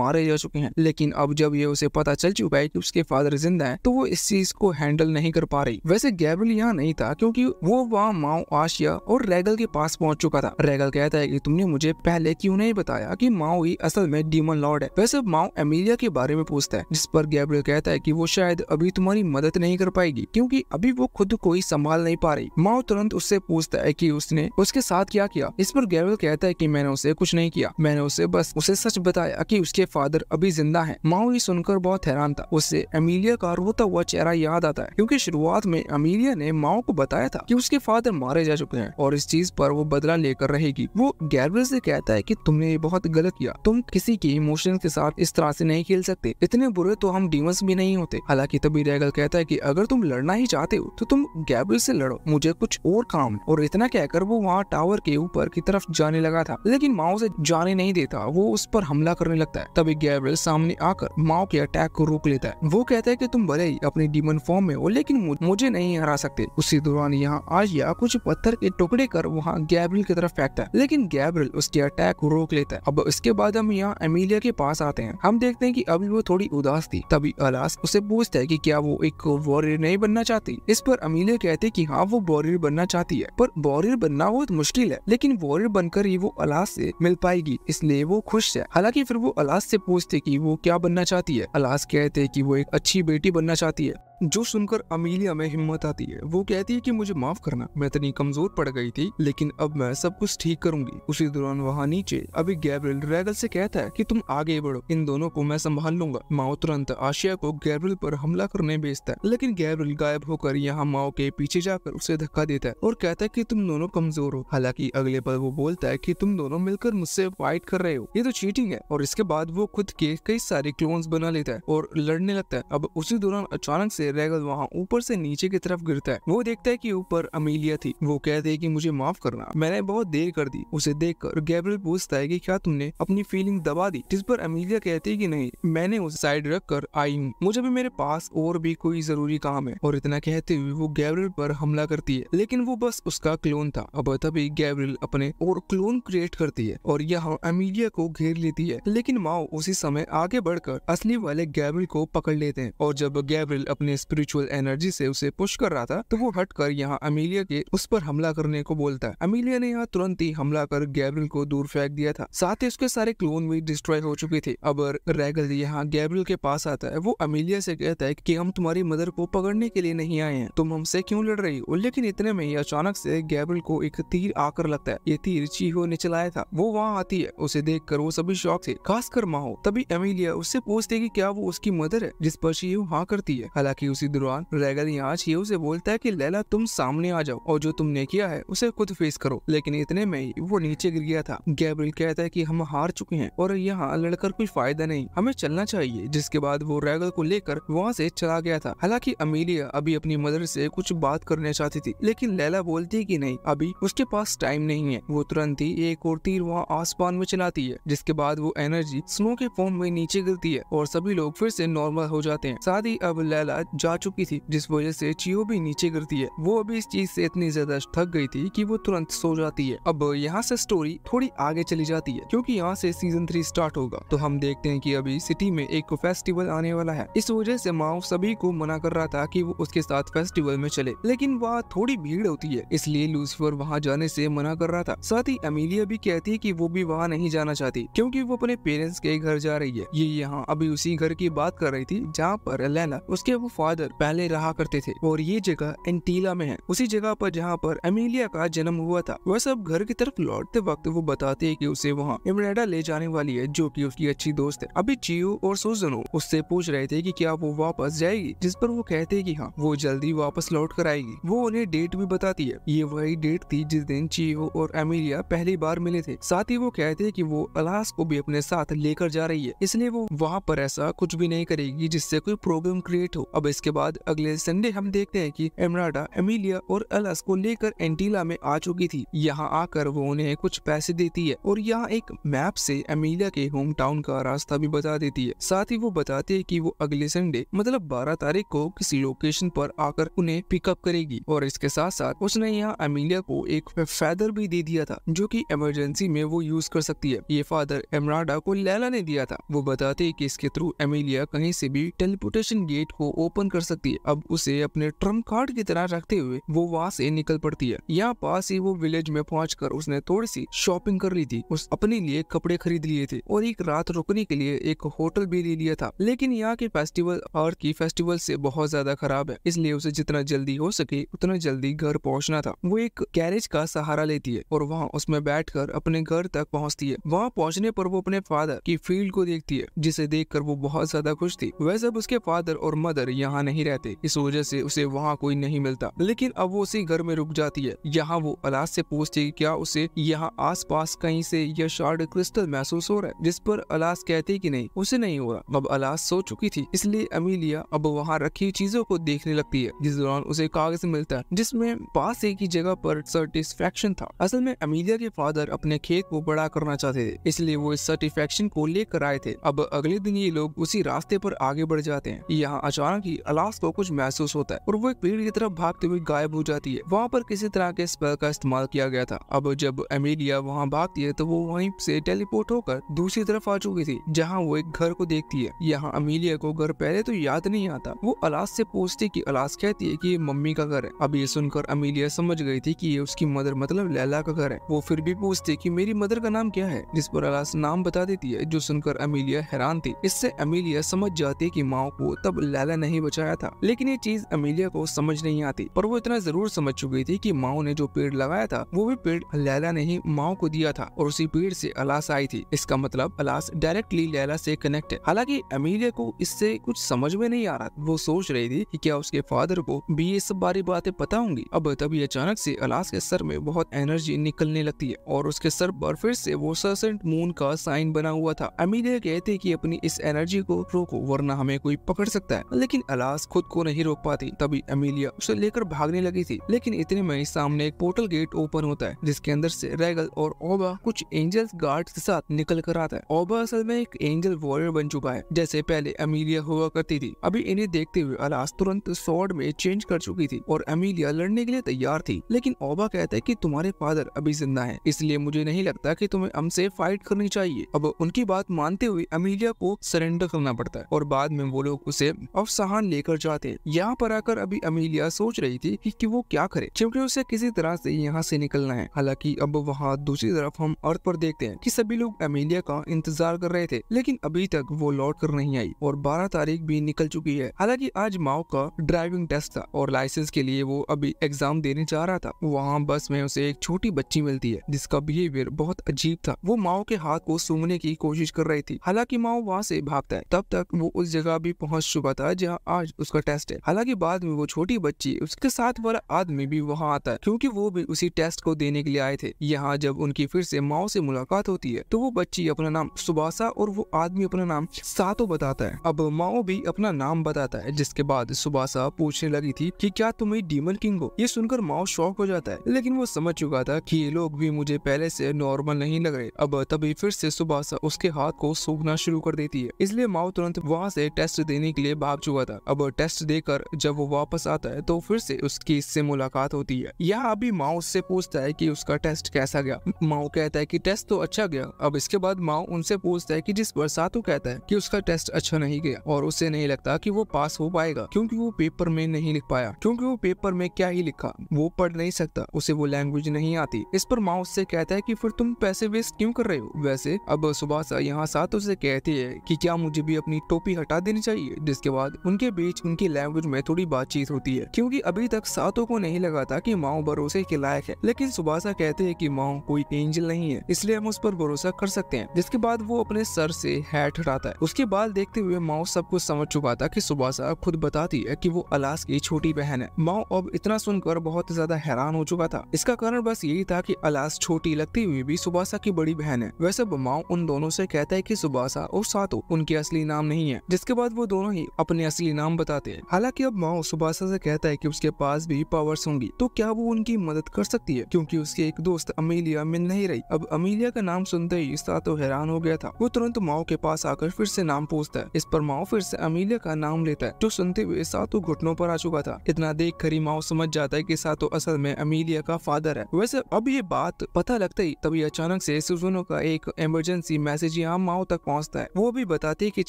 मारे जा चुके हैं लेकिन अब जब ये उसे पता चल चुका है कि उसके फादर जिंदा है तो वो इस चीज को हैंडल नहीं कर पा रही वैसे गैब्रियल यहाँ नहीं था क्योंकि वो वहाँ माओ आशिया और रेगल के पास पहुँच चुका था रेगल कहता है की तुमने मुझे पहले क्यूँ नहीं बताया की माओ ही असल में डीमन लॉर्ड है वैसे माओ एमिलिया के बारे में पूछता है जिस पर गैब्रियल कहता है की वो शायद अभी तुम्हारी मदद नहीं कर पाएगी क्यूँकी अभी वो खुद को ही संभाल नहीं पा रही माओ तुरंत उस उससे पूछता है कि उसने उसके साथ क्या किया इस पर गैरल कहता है कि मैंने उसे कुछ नहीं किया मैंने उसे बस उसे सच बताया कि उसके फादर अभी जिंदा है माओ ये सुनकर बहुत हैरान था उससे अमीलिया का रोता हुआ चेहरा याद आता है क्यूँकी शुरुआत में अमीलिया ने माओ को बताया था की उसके फादर मारे जा चुके हैं और इस चीज पर वो बदला लेकर रहेगी वो गैरवल से कहता है कि तुमने ये बहुत गलत किया तुम किसी के इमोशन के साथ इस तरह से नहीं खेल सकते इतने बुरे तो हम डीमस भी नहीं होते हालांकि तभी रेगल कहता है की अगर तुम लड़ना ही चाहते हो तो तुम गैबल से लड़ो मुझे कुछ और काम और इतना कहकर वो वहाँ टावर के ऊपर की तरफ जाने लगा था लेकिन माओ से जाने नहीं देता वो उस पर हमला करने लगता है तभी गैब्रियल सामने आकर माओ के अटैक को रोक लेता है वो कहता है की तुम भले ही अपने डीमन फॉर्म में हो लेकिन मुझे नहीं हरा सकते उसी दौरान यहाँ आजिया कुछ पत्थर के टुकड़े कर वहाँ गैब्रियल की तरफ फेंकता है लेकिन गैब्रियल उसके अटैक को रोक लेता है अब इसके बाद हम यहाँ एमिलिया के पास आते हैं हम देखते हैं कि अभी वो थोड़ी उदास थी तभी अलास उसे पूछता है कि क्या वो एक वॉरियर नहीं बनना चाहती इस पर अमीलिया कहते कि हाँ वो वॉरियर बनना चाहती आती है पर वॉरियर बनना बहुत मुश्किल है लेकिन वॉरियर बनकर ही वो अलास से मिल पाएगी इसलिए वो खुश है हालांकि फिर वो अलास से पूछते कि वो क्या बनना चाहती है अलास कहते हैं कि वो एक अच्छी बेटी बनना चाहती है जो सुनकर अमीलिया में हिम्मत आती है वो कहती है कि मुझे माफ करना मैं इतनी कमजोर पड़ गई थी लेकिन अब मैं सब कुछ ठीक करूंगी उसी दौरान वहाँ नीचे अभी गैब्रियल रेगल से कहता है कि तुम आगे बढ़ो इन दोनों को मैं संभाल लूंगा माओ तुरंत आशिया को गैब्रियल पर हमला करने भेजता है लेकिन गैब्रियल गायब होकर यहाँ माओ के पीछे जाकर उसे धक्का देता है और कहता है की तुम दोनों कमजोर हो हालांकि अगले पल वो बोलता है की तुम दोनों मिलकर मुझसे फाइट कर रहे हो ये तो चीटिंग है और इसके बाद वो खुद के कई सारे क्लोन्स बना लेता है और लड़ने लगता है अब उसी दौरान अचानक ऐसी रेगल वहाँ ऊपर से नीचे की तरफ गिरता है वो देखता है कि ऊपर अमीलिया थी वो कहते है कि मुझे माफ करना मैंने बहुत देर कर दी उसे देखकर गैब्रियल पूछता है कि क्या तुमने अपनी फीलिंग दबा दी जिस पर अमीलिया कहती है कि नहीं मैंने उसे साइड रख कर आई हूँ मुझे भी मेरे पास और भी कोई जरूरी काम है और इतना कहते हुए वो गैब्रियल पर हमला करती है लेकिन वो बस उसका क्लोन था अब तभी गैब्रियल अपने और क्लोन क्रिएट करती है और यहाँ अमीलिया को घेर लेती है लेकिन माओ उसी समय आगे बढ़कर असली वाले गैब्रिल को पकड़ लेते हैं और जब गैब्रिल अपने स्पिरिचुअल एनर्जी से उसे पुश कर रहा था तो वो हट कर यहाँ अमीलिया के उस पर हमला करने को बोलता है अमीलिया ने यहाँ तुरंत ही हमला कर गैब्रिल को दूर फेंक दिया था साथ ही उसके सारे क्लोन भी डिस्ट्रॉय हो चुके थे अब रेगल यहाँ गैब्रिल के पास आता है वो अमीलिया से कहता है कि हम तुम्हारी मदर को पकड़ने के लिए नहीं आए हैं तुम हमसे क्यों लड़ रही हो लेकिन इतने में ही अचानक से गैब्रिल को एक तीर आकर लगता है ये तीर चीहो ने चलाया था वो वहाँ आती है उसे देख कर वो सभी शौक थे खासकर माहो तभी अमीलिया उससे पूछते की क्या वो उसकी मदर है जिस पर शीहो हाँ करती है हालांकि की उसी दौरान रैगर यहाँ छियो से बोलता है कि लैला तुम सामने आ जाओ और जो तुमने किया है उसे खुद फेस करो लेकिन इतने में ही वो नीचे गिर गया था गैब्रिल कहता है की हम हार चुके हैं और यहाँ लड़कर कोई फायदा नहीं हमें चलना चाहिए जिसके बाद वो रैगर को लेकर वहाँ से चला गया था हालांकि अमीलिया अभी अपनी मदर से कुछ बात करने चाहती थी लेकिन लैला बोलती है कि नहीं अभी उसके पास टाइम नहीं है वो तुरंत ही एक और तीर वहाँ आसमान में चलाती है जिसके बाद वो एनर्जी स्नो के फॉर्म में नीचे गिरती है और सभी लोग फिर से नॉर्मल हो जाते हैं साथ ही अब लैला जा चुकी थी जिस वजह से चीओ भी नीचे गिरती है वो अभी इस चीज से इतनी ज्यादा थक गई थी कि वो तुरंत सो जाती है अब यहाँ से स्टोरी थोड़ी आगे चली जाती है क्योंकि यहाँ से सीजन थ्री स्टार्ट होगा तो हम देखते हैं कि अभी सिटी में एक फेस्टिवल आने वाला है इस वजह से माओ सभी को मना कर रहा था की वो उसके साथ फेस्टिवल में चले लेकिन वहाँ थोड़ी भीड़ होती है इसलिए लूसीफर वहाँ जाने ऐसी मना कर रहा था साथ ही अमीलिया भी कहती है की वो भी वहाँ नहीं जाना चाहती क्यूँकी वो अपने पेरेंट्स के घर जा रही है ये यहाँ अभी उसी घर की बात कर रही थी जहाँ पर लैला उसके वो फादर पहले रहा करते थे और ये जगह एंटीला में है उसी जगह पर जहाँ पर एमिलिया का जन्म हुआ था वह सब घर की तरफ लौटते वक्त वो बताते है की उसे वहाँ इमरेडा ले जाने वाली है जो की उसकी अच्छी दोस्त है अभी जियो और सोजनो उससे पूछ रहे थे की क्या वो वापस जाएगी जिस पर वो कहते की हाँ वो जल्दी वापस लौट कर आएगी वो उन्हें डेट भी बताती है ये वही डेट थी जिस दिन चियो और एमिलिया पहली बार मिले थे साथ ही वो कहते कि वो अलास को भी अपने साथ लेकर जा रही है इसलिए वो वहाँ पर ऐसा कुछ भी नहीं करेगी जिससे कोई प्रॉब्लम क्रिएट हो अब इसके बाद अगले संडे हम देखते हैं कि एमराडा एमिलिया और अलस को लेकर एंटीला में आ चुकी थी यहाँ आकर वो उन्हें कुछ पैसे देती है और यहाँ एक मैप से एमिलिया के होम टाउन का रास्ता भी बता देती है साथ ही वो बताते है की वो अगले संडे मतलब बारह तारीख को किसी लोकेशन पर आकर उन्हें पिकअप करेगी और इसके साथ साथ उसने यहाँ एमिलिया को एक फैदर भी दे दिया था जो की इमरजेंसी में वो यूज कर सकती है ये फादर एमराडा को लैला ने दिया था वो बताते है की इसके थ्रू एमिलिया कहीं से भी टेलीपोर्टेशन गेट को ओपन ओपन कर सकती है अब उसे अपने ट्रम्प कार्ड की तरह रखते हुए वो वहाँ से निकल पड़ती है यहाँ पास ही वो विलेज में पहुँच उसने थोड़ी सी शॉपिंग कर ली थी उस अपने लिए कपड़े खरीद लिए थे और एक रात रुकने के लिए एक होटल भी ले लिया था लेकिन यहाँ के फेस्टिवल और की फेस्टिवल से बहुत ज्यादा खराब है इसलिए उसे जितना जल्दी हो सके उतना जल्दी घर पहुँचना था वो एक कैरेज का सहारा लेती है और वहाँ उसमें बैठ कर अपने घर तक पहुँचती है वहाँ पहुँचने पर वो अपने फादर की फील्ड को देखती है जिसे देख कर वो बहुत ज्यादा खुश थी वैसे उसके फादर और मदर यहाँ यहाँ नहीं रहते इस वजह से उसे वहाँ कोई नहीं मिलता लेकिन अब वो उसी घर में रुक जाती है यहाँ वो अलास से पूछती है क्या उसे यहाँ आसपास कहीं से यह शार्ड क्रिस्टल महसूस हो रहा है जिस पर अलास कहते कि नहीं उसे नहीं हो रहा अब अलास सो चुकी थी इसलिए अमीलिया अब वहाँ रखी चीजों को देखने लगती है जिस दौरान उसे कागज मिलता है जिसमे पास एक ही जगह पर सर्टिस्फेक्शन था असल में अमीलिया के फादर अपने खेत को बड़ा करना चाहते थे इसलिए वो इस सर्टिफेक्शन को लेकर आए थे अब अगले दिन ये लोग उसी रास्ते पर आगे बढ़ जाते हैं यहाँ अचानक ही भी अलास को कुछ महसूस होता है और वो एक पेड़ की तरफ भागते हुए गायब हो जाती है वहाँ पर किसी तरह के स्पेल का इस्तेमाल किया गया था अब जब एमिलिया वहाँ भागती है तो वो वहीं से टेलीपोर्ट होकर दूसरी तरफ आ चुकी थी जहाँ वो एक घर को देखती है यहाँ अमीलिया को घर पहले तो याद नहीं आता वो अलास से पूछती की अलास कहती है की ये मम्मी का घर है अब ये सुनकर अमीलिया समझ गई थी की ये उसकी मदर मतलब लैला का घर है वो फिर भी पूछती की मेरी मदर का नाम क्या है जिस पर अलास नाम बता देती है जो सुनकर अमीलिया हैरान थी इससे अमीलिया समझ जाती है की माओ को तब लैला नहीं बचाया था लेकिन ये चीज अमीलिया को समझ नहीं आती पर वो इतना जरूर समझ चुकी थी कि माओ ने जो पेड़ लगाया था वो भी पेड़ लैला ने ही माओ को दिया था और उसी पेड़ से अलास आई थी इसका मतलब अलास डायरेक्टली लैला से कनेक्ट है हालांकि अमीलिया को इससे कुछ समझ में नहीं आ रहा वो सोच रही थी कि क्या उसके फादर को भी ये सब बारी बातें पता होंगी अब तभी अचानक से अलास के सर में बहुत एनर्जी निकलने लगती है और उसके सर पर फिर से वो ससेंट मून का साइन बना हुआ था अमीलिया कहते कि अपनी इस एनर्जी को रोको वरना हमें कोई पकड़ सकता है लेकिन हलास खुद को नहीं रोक पाती तभी अमीलिया उसे लेकर भागने लगी थी लेकिन इतने में सामने एक पोर्टल गेट ओपन होता है जिसके अंदर से रेगल और ओबा कुछ एंजल्स गार्ड के साथ निकल कर आता है ओबा असल में एक एंजल वॉरियर बन चुका है जैसे पहले अमीलिया हुआ करती थी अभी इन्हें देखते हुए अलास तुरंत सॉर्ड में चेंज कर चुकी थी और अमीलिया लड़ने के लिए तैयार थी लेकिन ओबा कहता है की तुम्हारे फादर अभी जिंदा है इसलिए मुझे नहीं लगता की तुम्हें हमसे फाइट करनी चाहिए अब उनकी बात मानते हुए अमीलिया को सरेंडर करना पड़ता है और बाद में वो लोग उसे अफसहान लेकर जाते हैं यहाँ पर आकर अभी अमीलिया सोच रही थी कि, कि वो क्या करे क्योंकि उसे किसी तरह से यहाँ से निकलना है हालांकि अब वहाँ दूसरी तरफ हम अर्थ पर देखते हैं कि सभी लोग अमीलिया का इंतजार कर रहे थे लेकिन अभी तक वो लौट कर नहीं आई और बारह तारीख भी निकल चुकी है हालांकि आज माओ का ड्राइविंग टेस्ट था और लाइसेंस के लिए वो अभी एग्जाम देने जा रहा था वहाँ बस में उसे एक छोटी बच्ची मिलती है जिसका बिहेवियर बहुत अजीब था वो माओ के हाथ को सूंघने की कोशिश कर रही थी हालांकि माओ वहाँ से भागता है तब तक वो उस जगह भी पहुँच चुका था जहाँ आज उसका टेस्ट है हालांकि बाद में वो छोटी बच्ची उसके साथ वाला आदमी भी वहाँ आता है क्योंकि वो भी उसी टेस्ट को देने के लिए आए थे यहाँ जब उनकी फिर से माओ से मुलाकात होती है तो वो बच्ची अपना नाम सुबासा और वो आदमी अपना नाम सातो बताता है अब माओ भी अपना नाम बताता है जिसके बाद सुबासा पूछने लगी थी की क्या तुम ही डीमन किंग हो ये सुनकर माओ शौक हो जाता है लेकिन वो समझ चुका था की ये लोग भी मुझे पहले से नॉर्मल नहीं लग रहे अब तभी फिर से सुबासा उसके हाथ को सूखना शुरू कर देती है इसलिए माओ तुरंत वहाँ से टेस्ट देने के लिए भाग चुका था अब टेस्ट देकर जब वो वापस आता है तो फिर से उसकी इससे मुलाकात होती है यह अभी माओ उससे पूछता है की उसका टेस्ट कैसा गया माओ कहता है की टेस्ट तो अच्छा गया अब इसके बाद माओ उनसे पूछता है की जिस बरसातु कहता है की उसका टेस्ट अच्छा नहीं गया और उसे नहीं लगता की वो पास हो पाएगा क्यूँकी वो पेपर में नहीं लिख पाया क्यूँकी वो पेपर में क्या ही लिखा वो पढ़ नहीं सकता उसे वो लैंग्वेज नहीं आती इस पर माओ उससे कहता है कि फिर तुम पैसे वेस्ट क्यों कर रहे हो वैसे अब सुबह यहाँ साथ उसे कहती है कि क्या मुझे भी अपनी टोपी हटा देनी चाहिए जिसके बाद उनके बीच उनकी लैंग्वेज में थोड़ी बातचीत होती है क्योंकि अभी तक सातो को नहीं लगा था की माओ भरोसे के लायक है लेकिन सुबासा कहते हैं की माओ कोई एंजल नहीं है इसलिए हम उस पर भरोसा कर सकते हैं जिसके बाद वो अपने सर से हैट हटाता है उसके बाद देखते हुए माओ सब कुछ समझ चुका था कि सुबासा खुद बताती है कि वो अलास की छोटी बहन है माओ अब इतना सुनकर बहुत ज्यादा हैरान हो चुका था इसका कारण बस यही था कि अलास छोटी लगती हुई भी सुबासा की बड़ी बहन है वैसे माओ उन दोनों से कहता है कि सुबासा और सातो उनके असली नाम नहीं है जिसके बाद वो दोनों ही अपने असली नाम बताते हैं हालांकि अब माओ सुभाषा से कहता है कि उसके पास भी पावर्स होंगी तो क्या वो उनकी मदद कर सकती है क्योंकि उसके एक दोस्त अमीलिया मिल नहीं रही अब अमीलिया का नाम सुनते ही सातो हैरान हो गया था वो तुरंत माओ के पास आकर फिर से नाम पूछता है इस पर माओ फिर से अमीलिया का नाम लेता है जो सुनते हुए सातो घुटनों पर आ चुका था इतना देख कर ही माओ समझ जाता है की सातो असल में अमीलिया का फादर है वैसे अब ये बात पता लगता ही तभी अचानक से सुजुनो का एक इमरजेंसी मैसेज यहाँ माओ तक पहुँचता है वो भी बताती है की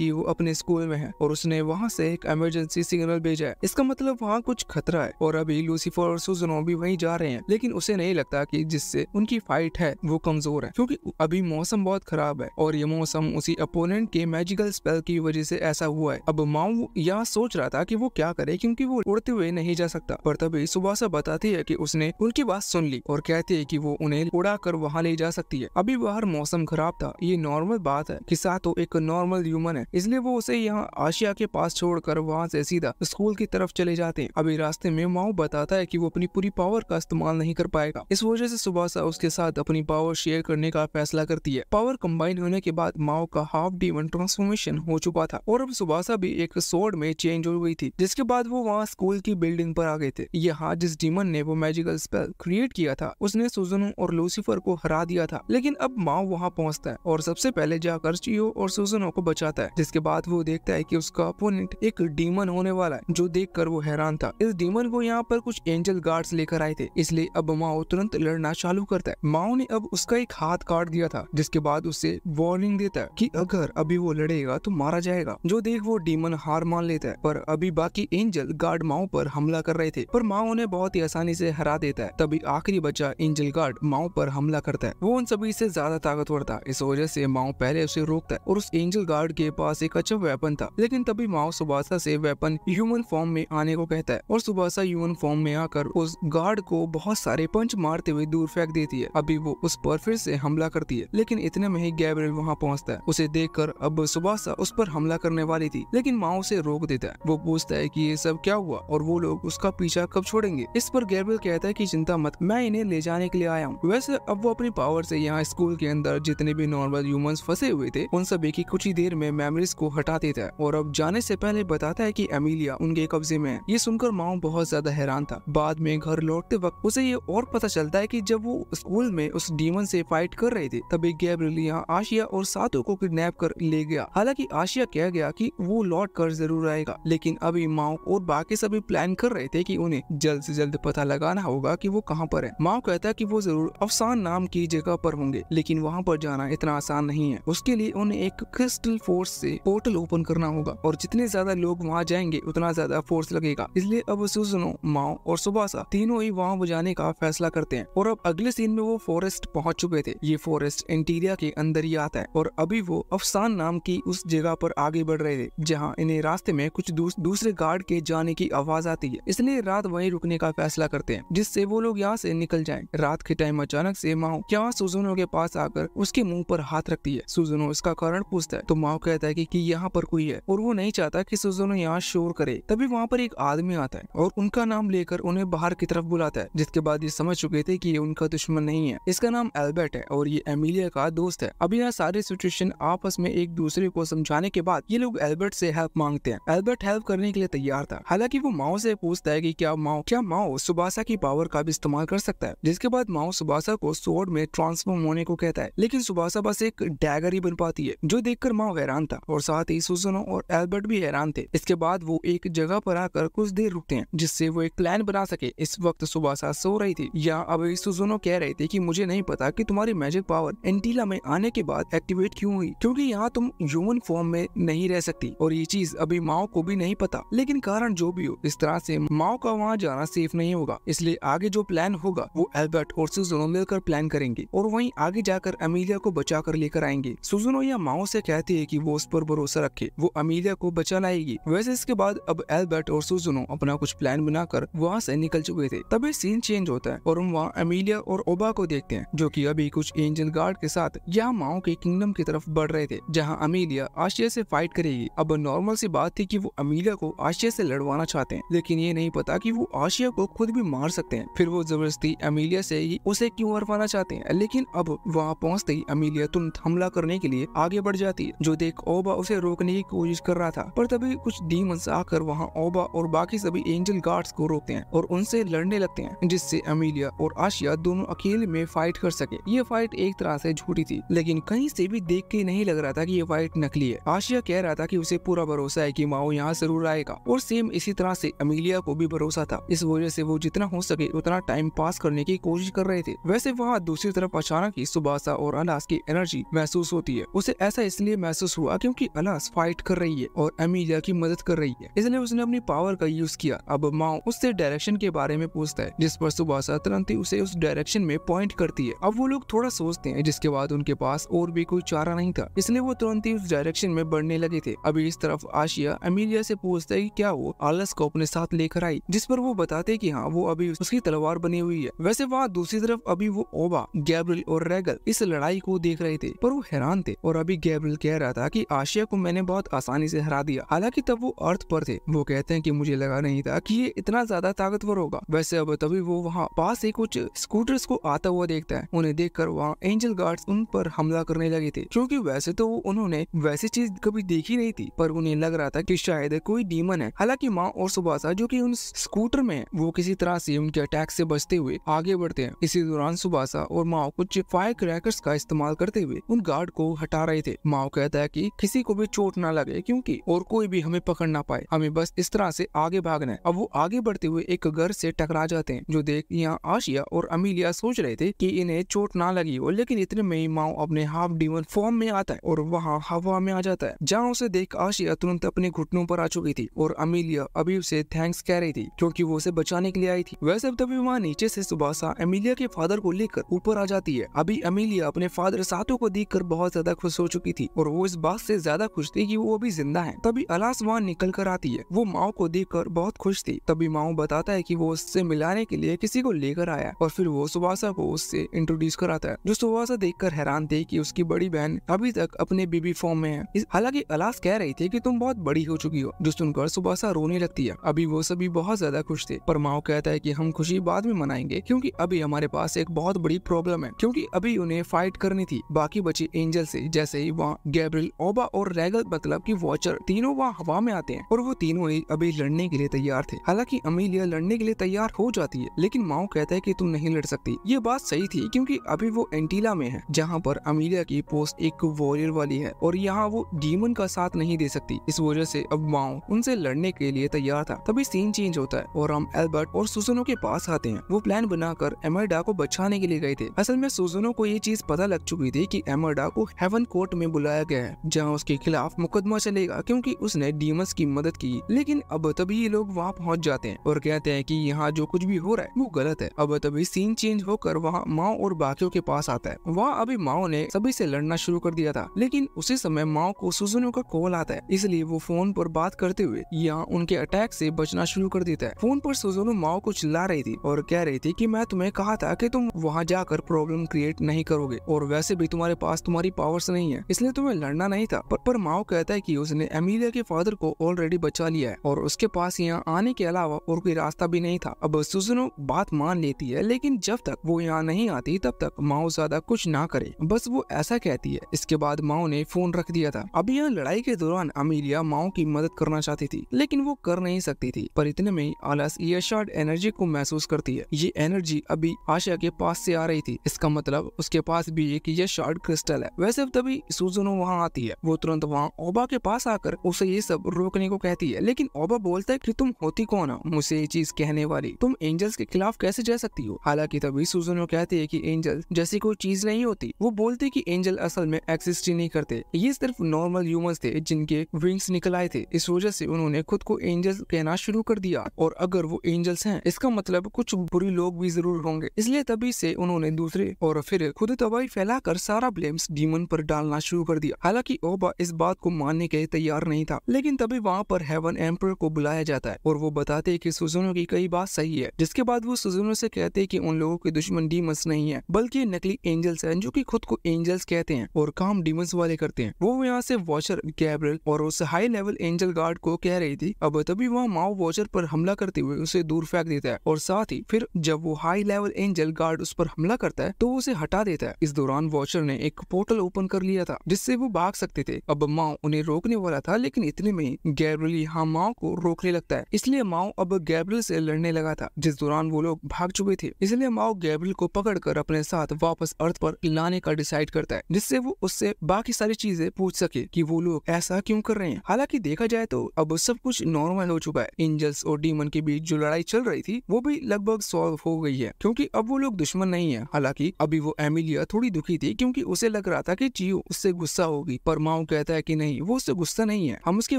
चीव अपने स्कूल में है और उसने वहाँ से एक इमरजेंसी सिग्नल भेजा है इसका मतलब वहाँ कुछ खतरा है और अभी लूसीफर और सुजनो भी वही जा रहे हैं लेकिन उसे नहीं लगता की जिससे उनकी फाइट है वो कमजोर है क्यूँकी अभी मौसम बहुत खराब है और ये मौसम उसी अपोनेंट के मैजिकल स्पेल की वजह ऐसी ऐसा हुआ है अब माओ यहाँ सोच रहा था की वो क्या करे क्यूँकी वो उड़ते हुए नहीं जा सकता पर तभी सुबासा बताती है की उसने उनकी बात सुन ली और कहती है की वो उन्हें उड़ा कर वहाँ ले जा सकती है अभी बाहर मौसम खराब था ये नॉर्मल बात है कि सातो एक नॉर्मल ह्यूमन है इसलिए वो उसे यहाँ आशिया के पास छोड़कर वहाँ से सीधा स्कूल की तरफ चले जाते हैं अभी रास्ते में माओ बताता है की वो अपनी पूरी पावर का इस्तेमाल नहीं कर पाएगा इस वजह से सुबासा उसके साथ अपनी पावर शेयर करने का फैसला करती है पावर कम्बाइन होने के बाद माओ का हाफ डीमन ट्रांसफॉर्मेशन हो चुका था और अब सुबासा भी एक सोड में चेंज हो गई थी जिसके बाद वो वहाँ स्कूल की बिल्डिंग पर आ गए थे यहाँ जिस डीमन ने वो मैजिकल स्पेल क्रिएट किया था उसने सुजनो और लूसीफर को हरा दिया था लेकिन अब माओ वहाँ पहुँचता है और सबसे पहले जाकर चियो और सुजनो को बचाता है जिसके बाद वो देखता है की उसका अपोनेंट एक डीमन होने वाला है जो देख कर वो हैरान था इस डीमन को यहाँ पर कुछ एंजल गार्ड लेकर आए थे इसलिए अब माओ तुरंत लड़ना चालू करता है माओ ने अब उसका एक हाथ काट दिया था जिसके बाद उसे वार्निंग देता है की अगर अभी वो लड़ेगा तो मारा जाएगा जो देख वो डीमन हार मान लेता है पर अभी बाकी एंजल गार्ड माओ पर हमला कर रहे थे पर माओ उन्हें बहुत ही आसानी से हरा देता है तभी आखिरी बच्चा एंजल गार्ड माओ पर हमला करता है वो उन सभी से ज्यादा ताकतवर था इस वजह से माओ पहले उसे रोकता है और उस एंजल गार्ड के पास एक अच्छा वेपन था लेकिन तभी माओ सुबह से वेपन ह्यूमन फॉर्म में आने को कहता है और सुबासा ह्यूमन फॉर्म में आकर उस गार्ड को बहुत सारे पंच मारते हुए दूर फेंक देती है अभी वो उस पर फिर से हमला करती है लेकिन इतने में ही गैब्रियल वहाँ पहुँचता है उसे देख अब सुबासा उस पर हमला करने वाली थी लेकिन माँ उसे रोक देता है वो पूछता है की ये सब क्या हुआ और वो लोग उसका पीछा कब छोड़ेंगे इस पर गैब्रियल कहता है की चिंता मत मैं इन्हें ले जाने के लिए आया हूँ वैसे अब वो अपनी पावर ऐसी यहाँ स्कूल के अंदर जितने भी नॉर्मल ह्यूमन फंसे हुए थे उन सभी की कुछ ही देर में मेमोरीज को हटा देता है और अब जाने से पहले बता बताता है कि एमिलिया उनके कब्जे में है ये सुनकर माओ बहुत ज्यादा हैरान था बाद में घर लौटते वक्त उसे ये और पता चलता है कि जब वो स्कूल में उस डीमन से फाइट कर रहे थे तभी गैब्रियल यहाँ आशिया और सातु को किडनेप कर ले गया हालांकि आशिया कह गया कि वो लौट कर जरूर आएगा लेकिन अभी माओ और बाकी सभी प्लान कर रहे थे कि उन्हें जल्द से जल्द पता लगाना होगा कि वो कहाँ पर है माओ कहता है कि वो जरूर अफसान नाम की जगह पर होंगे लेकिन वहाँ पर जाना इतना आसान नहीं है उसके लिए उन्हें एक क्रिस्टल फोर्स से पोर्टल ओपन करना होगा और जितने ज्यादा लोग वहाँ जाएंगे उतना ज्यादा फोर्स लगेगा इसलिए अब सुजनो माओ और सुबासा तीनों ही वहाँ बुझाने का फैसला करते हैं और अब अगले सीन में वो फॉरेस्ट पहुँच चुके थे ये फॉरेस्ट इंटीरिया के अंदर ही आता है और अभी वो अफसान नाम की उस जगह पर आगे बढ़ रहे थे जहाँ इन्हें रास्ते में कुछ दूस, दूसरे गार्ड के जाने की आवाज आती है इसलिए रात वही रुकने का फैसला करते हैं जिससे वो लोग यहाँ से निकल जाए रात के टाइम अचानक से माओ क्या सुजनो के पास आकर उसके मुंह पर हाथ रखती है सुजनो इसका कारण पूछता है तो माओ कहता है कि, कि यहाँ पर कोई है और वो नहीं चाहता कि सुजुनो उन्हें यहाँ शोर करे तभी वहाँ पर एक आदमी आता है और उनका नाम लेकर उन्हें बाहर की तरफ बुलाता है जिसके बाद ये समझ चुके थे की ये उनका दुश्मन नहीं है इसका नाम एल्बर्ट है और ये एमिलिया का दोस्त है अभी यहाँ सारी सिचुएशन आपस में एक दूसरे को समझाने के बाद ये लोग एल्बर्ट से हेल्प मांगते हैं एल्बर्ट हेल्प करने के लिए तैयार था हालांकि वो माओ से पूछता है कि क्या माओ क्या माओ सुबासा की पावर का भी इस्तेमाल कर सकता है जिसके बाद माओ सुबासा को सोड में ट्रांसफॉर्म होने को कहता है लेकिन सुबासा बस एक डैगर ही बन पाती है जो देखकर माओ हैरान था और साथ ही सुजनो और एल्बर्ट भी हैरान थे इसके बाद वो एक जगह पर आकर कुछ देर रुकते जिससे वो एक प्लान बना सके इस वक्त सात सो रही थी या अब सुजोनो कह रहे थे की मुझे नहीं पता की तुम्हारी मैजिक पावर एंटीला में आने के बाद एक्टिवेट क्यूँ हुई क्यूँकी यहाँ तुम ह्यूमन फॉर्म में नहीं रह सकती और ये चीज अभी माओ को भी नहीं पता लेकिन कारण जो भी हो इस तरह से माओ का वहाँ जाना सेफ नहीं होगा इसलिए आगे जो प्लान होगा वो एल्बर्ट और सुजोनो मिलकर प्लान करेंगे और वहीं आगे जाकर अमीलिया को बचा कर लेकर आएंगे सुजुनो या माओ से कहती है कि वो उस पर भरोसा रखे वो अमीलिया को बचा लाएगी वैसे इसके बाद अब एल्बर्ट और सुजुनो अपना कुछ प्लान बनाकर वहाँ से निकल चुके थे तभी सीन चेंज होता है और हम वहाँ अमीलिया और ओबा को देखते हैं जो की अभी कुछ एंजल गार्ड के साथ यहाँ माओ के किंगडम की तरफ बढ़ रहे थे जहाँ अमीलिया आशिया से फाइट करेगी अब नॉर्मल सी बात थी की वो अमीलिया को आशिया से लड़वाना चाहते है लेकिन ये नहीं पता की वो आशिया को खुद भी मार सकते हैं फिर वो जबरदस्ती अमीलिया से ही उसे क्यों मरवाना चाहते हैं लेकिन अब वहाँ पहुँचते ही अमीलिया तुरंत हमला करने के लिए आगे बढ़ जाती है जो देख ओबा उसे रोकने की कोशिश कर रहा था पर तभी कुछ कुछ डीमंस आकर वहाँ ओबा और बाकी सभी एंजल गार्ड्स को रोकते हैं और उनसे लड़ने लगते हैं जिससे अमीलिया और आशिया दोनों अकेले में फाइट कर सके ये फाइट एक तरह से झूठी थी लेकिन कहीं से भी देख के नहीं लग रहा था की ये फाइट नकली है आशिया कह रहा था की उसे पूरा भरोसा है की माओ यहाँ जरूर आएगा और सेम इसी तरह से अमीलिया को भी भरोसा था इस वजह से वो जितना हो सके उतना टाइम पास करने की कोशिश कर रहे थे वैसे वहाँ दूसरी तरफ अचानक ही सुबासा और अनास की एनर्जी महसूस होती है उसे ऐसा इसलिए महसूस हुआ क्योंकि अनास फाइट कर रही है और अमीलिया की मदद कर रही है इसलिए उसने अपनी पावर का यूज किया अब माओ उससे डायरेक्शन के बारे में पूछता है जिस पर सुबासा तुरंत ही उसे उस डायरेक्शन में पॉइंट करती है अब वो लोग थोड़ा सोचते हैं जिसके बाद उनके पास और भी कोई चारा नहीं था इसलिए वो तुरंत ही उस डायरेक्शन में बढ़ने लगे थे अभी इस तरफ आशिया अमीलिया से पूछता है कि क्या वो आलस को अपने साथ लेकर आई जिस पर वो बताते कि हाँ वो अभी उसकी तलवार बनी हुई है वैसे वहाँ दूसरी तरफ अभी वो ओबा गैब्रिल और रेगल इस लड़ाई को देख रहे थे पर वो हैरान थे और अभी गैब्रिल कह रहा था की आशिया को मैंने बहुत आसानी से हरा दिया हालांकि तब वो अर्थ पर थे वो कहते हैं की मुझे लगा नहीं था की ये इतना ज्यादा ताकतवर होगा वैसे अब तभी वो वहाँ पास ही कुछ स्कूटर्स को आता हुआ देखता है उन्हें कर वहाँ एंजल गार्ड उन पर हमला करने लगे थे क्योंकि वैसे तो उन्होंने वैसी चीज कभी देखी नहीं थी पर उन्हें लग रहा था कि शायद कोई डीमन है हालांकि माँ और सुबासा जो कि उन स्कूटर में वो किसी तरह से उनके अटैक से बचते हुए आगे बढ़ते हैं इसी दौरान सुबासा और माओ कुछ फायर क्रैकर्स का इस्तेमाल करते हुए उन गार्ड को हटा रहे थे माओ कहता है कि किसी को भी चोट ना लगे क्योंकि और कोई भी हमें पकड़ ना पाए हमें बस इस तरह से आगे भागना है अब वो आगे बढ़ते हुए एक घर से टकरा जाते हैं जो देख यहाँ आशिया और अमीलिया सोच रहे थे कि इन्हें चोट ना लगी हो लेकिन इतने में ही माओ अपने हाफ डीवन फॉर्म में आता है और वहाँ हवा में आ जाता है जहाँ उसे देख आशिया तुरंत अपने घुटनों पर आ चुकी थी और अमीलिया अभी उसे थैंक्स कह रही थी क्यूँकी वो उसे बचाने के लिए आई थी वैसे तभी वहाँ नीचे ऐसी सुबासा अमीलिया के फादर को लेकर ऊपर आ जाती है अभी अमीलिया अपने फादर सातों को देख कर बहुत ज्यादा खुश हो चुकी थी और वो इस बात ऐसी ज्यादा खुश थी की वो अभी जिंदा है तभी अलास वहाँ निकल कर आती है वो माओ को कर बहुत खुश थी तभी माओ बताता है की वो उससे मिलाने के लिए किसी को लेकर आया और फिर वो सुबासा को उससे इंट्रोड्यूस कराता है जो सुबासा देखकर हैरान थे की उसकी बड़ी बहन अभी तक अपने बेबी फॉर्म में है हालांकि अलास कह रही थी की तुम बहुत बड़ी हो चुकी हो जो सुनकर सुबासा रोने लगती है अभी वो सभी बहुत ज्यादा खुश थे पर माओ कहता है की हम खुशी बाद में मनाएंगे क्यूँकी अभी हमारे पास एक बहुत बड़ी प्रॉब्लम है क्यूँकी अभी उन्हें फाइट करनी थी बाकी बची एंजल से जैसे ही वहाँ गैब्रिल ओबा और रेगल मतलब की वॉचर तीनों वहाँ हवा में आते हैं और वो तीनों अभी लड़ने के लिए तैयार थे हालांकि अमीलिया लड़ने के लिए तैयार हो जाती है लेकिन माओ कहता है की तुम नहीं लड़ सकती ये बात सही थी क्यूँकी अभी वो एंटीला में है जहाँ पर अमीलिया की पोस्ट एक वॉरियर वाली है और यहाँ वो डीमन का साथ नहीं दे सकती इस वजह से अब माओ उनसे लड़ने के लिए तैयार था तभी सीन चेंज होता है और हम एल्बर्ट और सुजनो के पास आते हैं वो प्लान बनाकर एमरडा को बचाने के लिए गए थे असल में सुजनो को ये चीज पता लग चुकी थी की एमरडा को हेवन कोर्ट में बुलाया गया है जहाँ उसके खिलाफ मुकदमा चलेगा क्योंकि उसने डी डीमस की मदद की लेकिन अब तभी ये लोग वहाँ पहुँच जाते हैं और कहते हैं कि यहाँ जो कुछ भी हो रहा है वो गलत है अब तभी सीन चेंज होकर वहाँ माओ और बाकी के पास आता है वहाँ अभी माओ ने सभी से लड़ना शुरू कर दिया था लेकिन उसी समय माओ को सुजुनो का कॉल आता है इसलिए वो फोन पर बात करते हुए यहाँ उनके अटैक से बचना शुरू कर देता है फोन पर सुजुनो माओ को चिल्ला रही थी और कह रही थी कि मैं तुम्हें कहा था कि तुम वहाँ जाकर प्रॉब्लम क्रिएट नहीं करोगे और वैसे भी तुम्हारे पास तुम्हारी पावर्स नहीं है इसलिए तुम्हें लड़ना नहीं था पर, पर माओ कहता है की उसने एमिलिया के फादर सुंदर को ऑलरेडी बचा लिया है और उसके पास यहाँ आने के अलावा और कोई रास्ता भी नहीं था अब सुजनो बात मान लेती है लेकिन जब तक वो यहाँ नहीं आती तब तक माओ ज्यादा कुछ ना करे बस वो ऐसा कहती है इसके बाद माओ ने फोन रख दिया था अब यहाँ लड़ाई के दौरान अमीरिया माओ की मदद करना चाहती थी लेकिन वो कर नहीं सकती थी पर इतने में आलस ये शार्ट एनर्जी को महसूस करती है ये एनर्जी अभी आशा के पास से आ रही थी इसका मतलब उसके पास भी एक ये शार्ट क्रिस्टल है वैसे तभी सुजनो वहाँ आती है वो तुरंत वहाँ ओबा के पास आकर उसे ये सब ओबा रोकने को कहती है लेकिन ओबा बोलता है कि तुम होती कौन हो मुझसे ये चीज कहने वाली तुम एंजल्स के खिलाफ कैसे जा सकती हो हालांकि तभी वो कहती है कि एंजल जैसी कोई चीज नहीं होती वो बोलते कि एंजल असल में एक्सिस्ट ही नहीं करते ये सिर्फ नॉर्मल ह्यूमंस थे जिनके विंग्स निकल आए थे इस वजह से उन्होंने खुद को एंजल कहना शुरू कर दिया और अगर वो एंजल्स है इसका मतलब कुछ बुरी लोग भी जरूर होंगे इसलिए तभी से उन्होंने दूसरे और फिर खुद तबाही कर सारा ब्लेम्स डीमन पर डालना शुरू कर दिया हालांकि ओबा इस बात को मानने के तैयार नहीं था लेकिन लेकिन तभी वहाँ पर हेवन एम्पर को बुलाया जाता है और वो बताते हैं कि सुजुनो की कई बात सही है जिसके बाद वो सुजुनो से कहते हैं कि उन लोगों के दुश्मन डीमस नहीं है बल्कि नकली एंजल्स हैं जो कि खुद को एंजल्स कहते हैं और काम डीमस वाले करते हैं वो यहाँ से वॉचर गैब्रियल और उस हाई लेवल एंजल गार्ड को कह रही थी अब तभी वहाँ माओ वॉचर पर हमला करते हुए उसे दूर फेंक देता है और साथ ही फिर जब वो हाई लेवल एंजल गार्ड उस पर हमला करता है तो उसे हटा देता है इस दौरान वॉचर ने एक पोर्टल ओपन कर लिया था जिससे वो भाग सकते थे अब माओ उन्हें रोकने वाला था लेकिन इतने में गैब्रियल यहाँ माओ को रोकने लगता है इसलिए माओ अब गैब्रियल से लड़ने लगा था जिस दौरान वो लोग भाग चुके थे इसलिए माओ गैब्रियल को पकड़कर अपने साथ वापस अर्थ पर लाने का डिसाइड करता है जिससे वो उससे बाकी सारी चीजें पूछ सके कि वो लोग ऐसा क्यों कर रहे हैं हालांकि देखा जाए तो अब सब कुछ नॉर्मल हो चुका है एंजल्स और डीमन के बीच जो लड़ाई चल रही थी वो भी लगभग सॉल्व हो गई है क्योंकि अब वो लोग दुश्मन नहीं है हालांकि अभी वो एमिलिया थोड़ी दुखी थी क्योंकि उसे लग रहा था कि जियो उससे गुस्सा होगी पर माओ कहता है कि नहीं वो उससे गुस्सा नहीं है हम उसके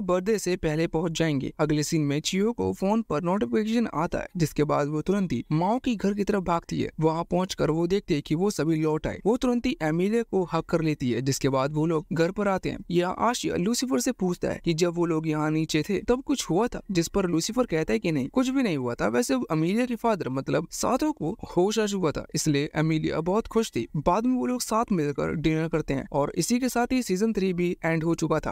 पर्दे से पहले पहुंच जाएंगे अगले सीन में चियो को फोन पर नोटिफिकेशन आता है जिसके बाद वो तुरंत ही माओ की घर की तरफ भागती है वहाँ पहुँच कर वो देखते है की वो सभी लौट आए वो तुरंत ही एमिले को हक कर लेती है जिसके बाद वो लोग घर पर आते हैं यह आशिया लूसीफर से पूछता है की जब वो लोग यहाँ नीचे थे तब कुछ हुआ था जिस पर लूसीफर कहता है की नहीं कुछ भी नहीं हुआ था वैसे अमीलिया के फादर मतलब सातों को होश आ चुका था इसलिए अमीलिया बहुत खुश थी बाद में वो लोग साथ मिलकर डिनर करते हैं और इसी के साथ ही सीजन थ्री भी एंड हो चुका था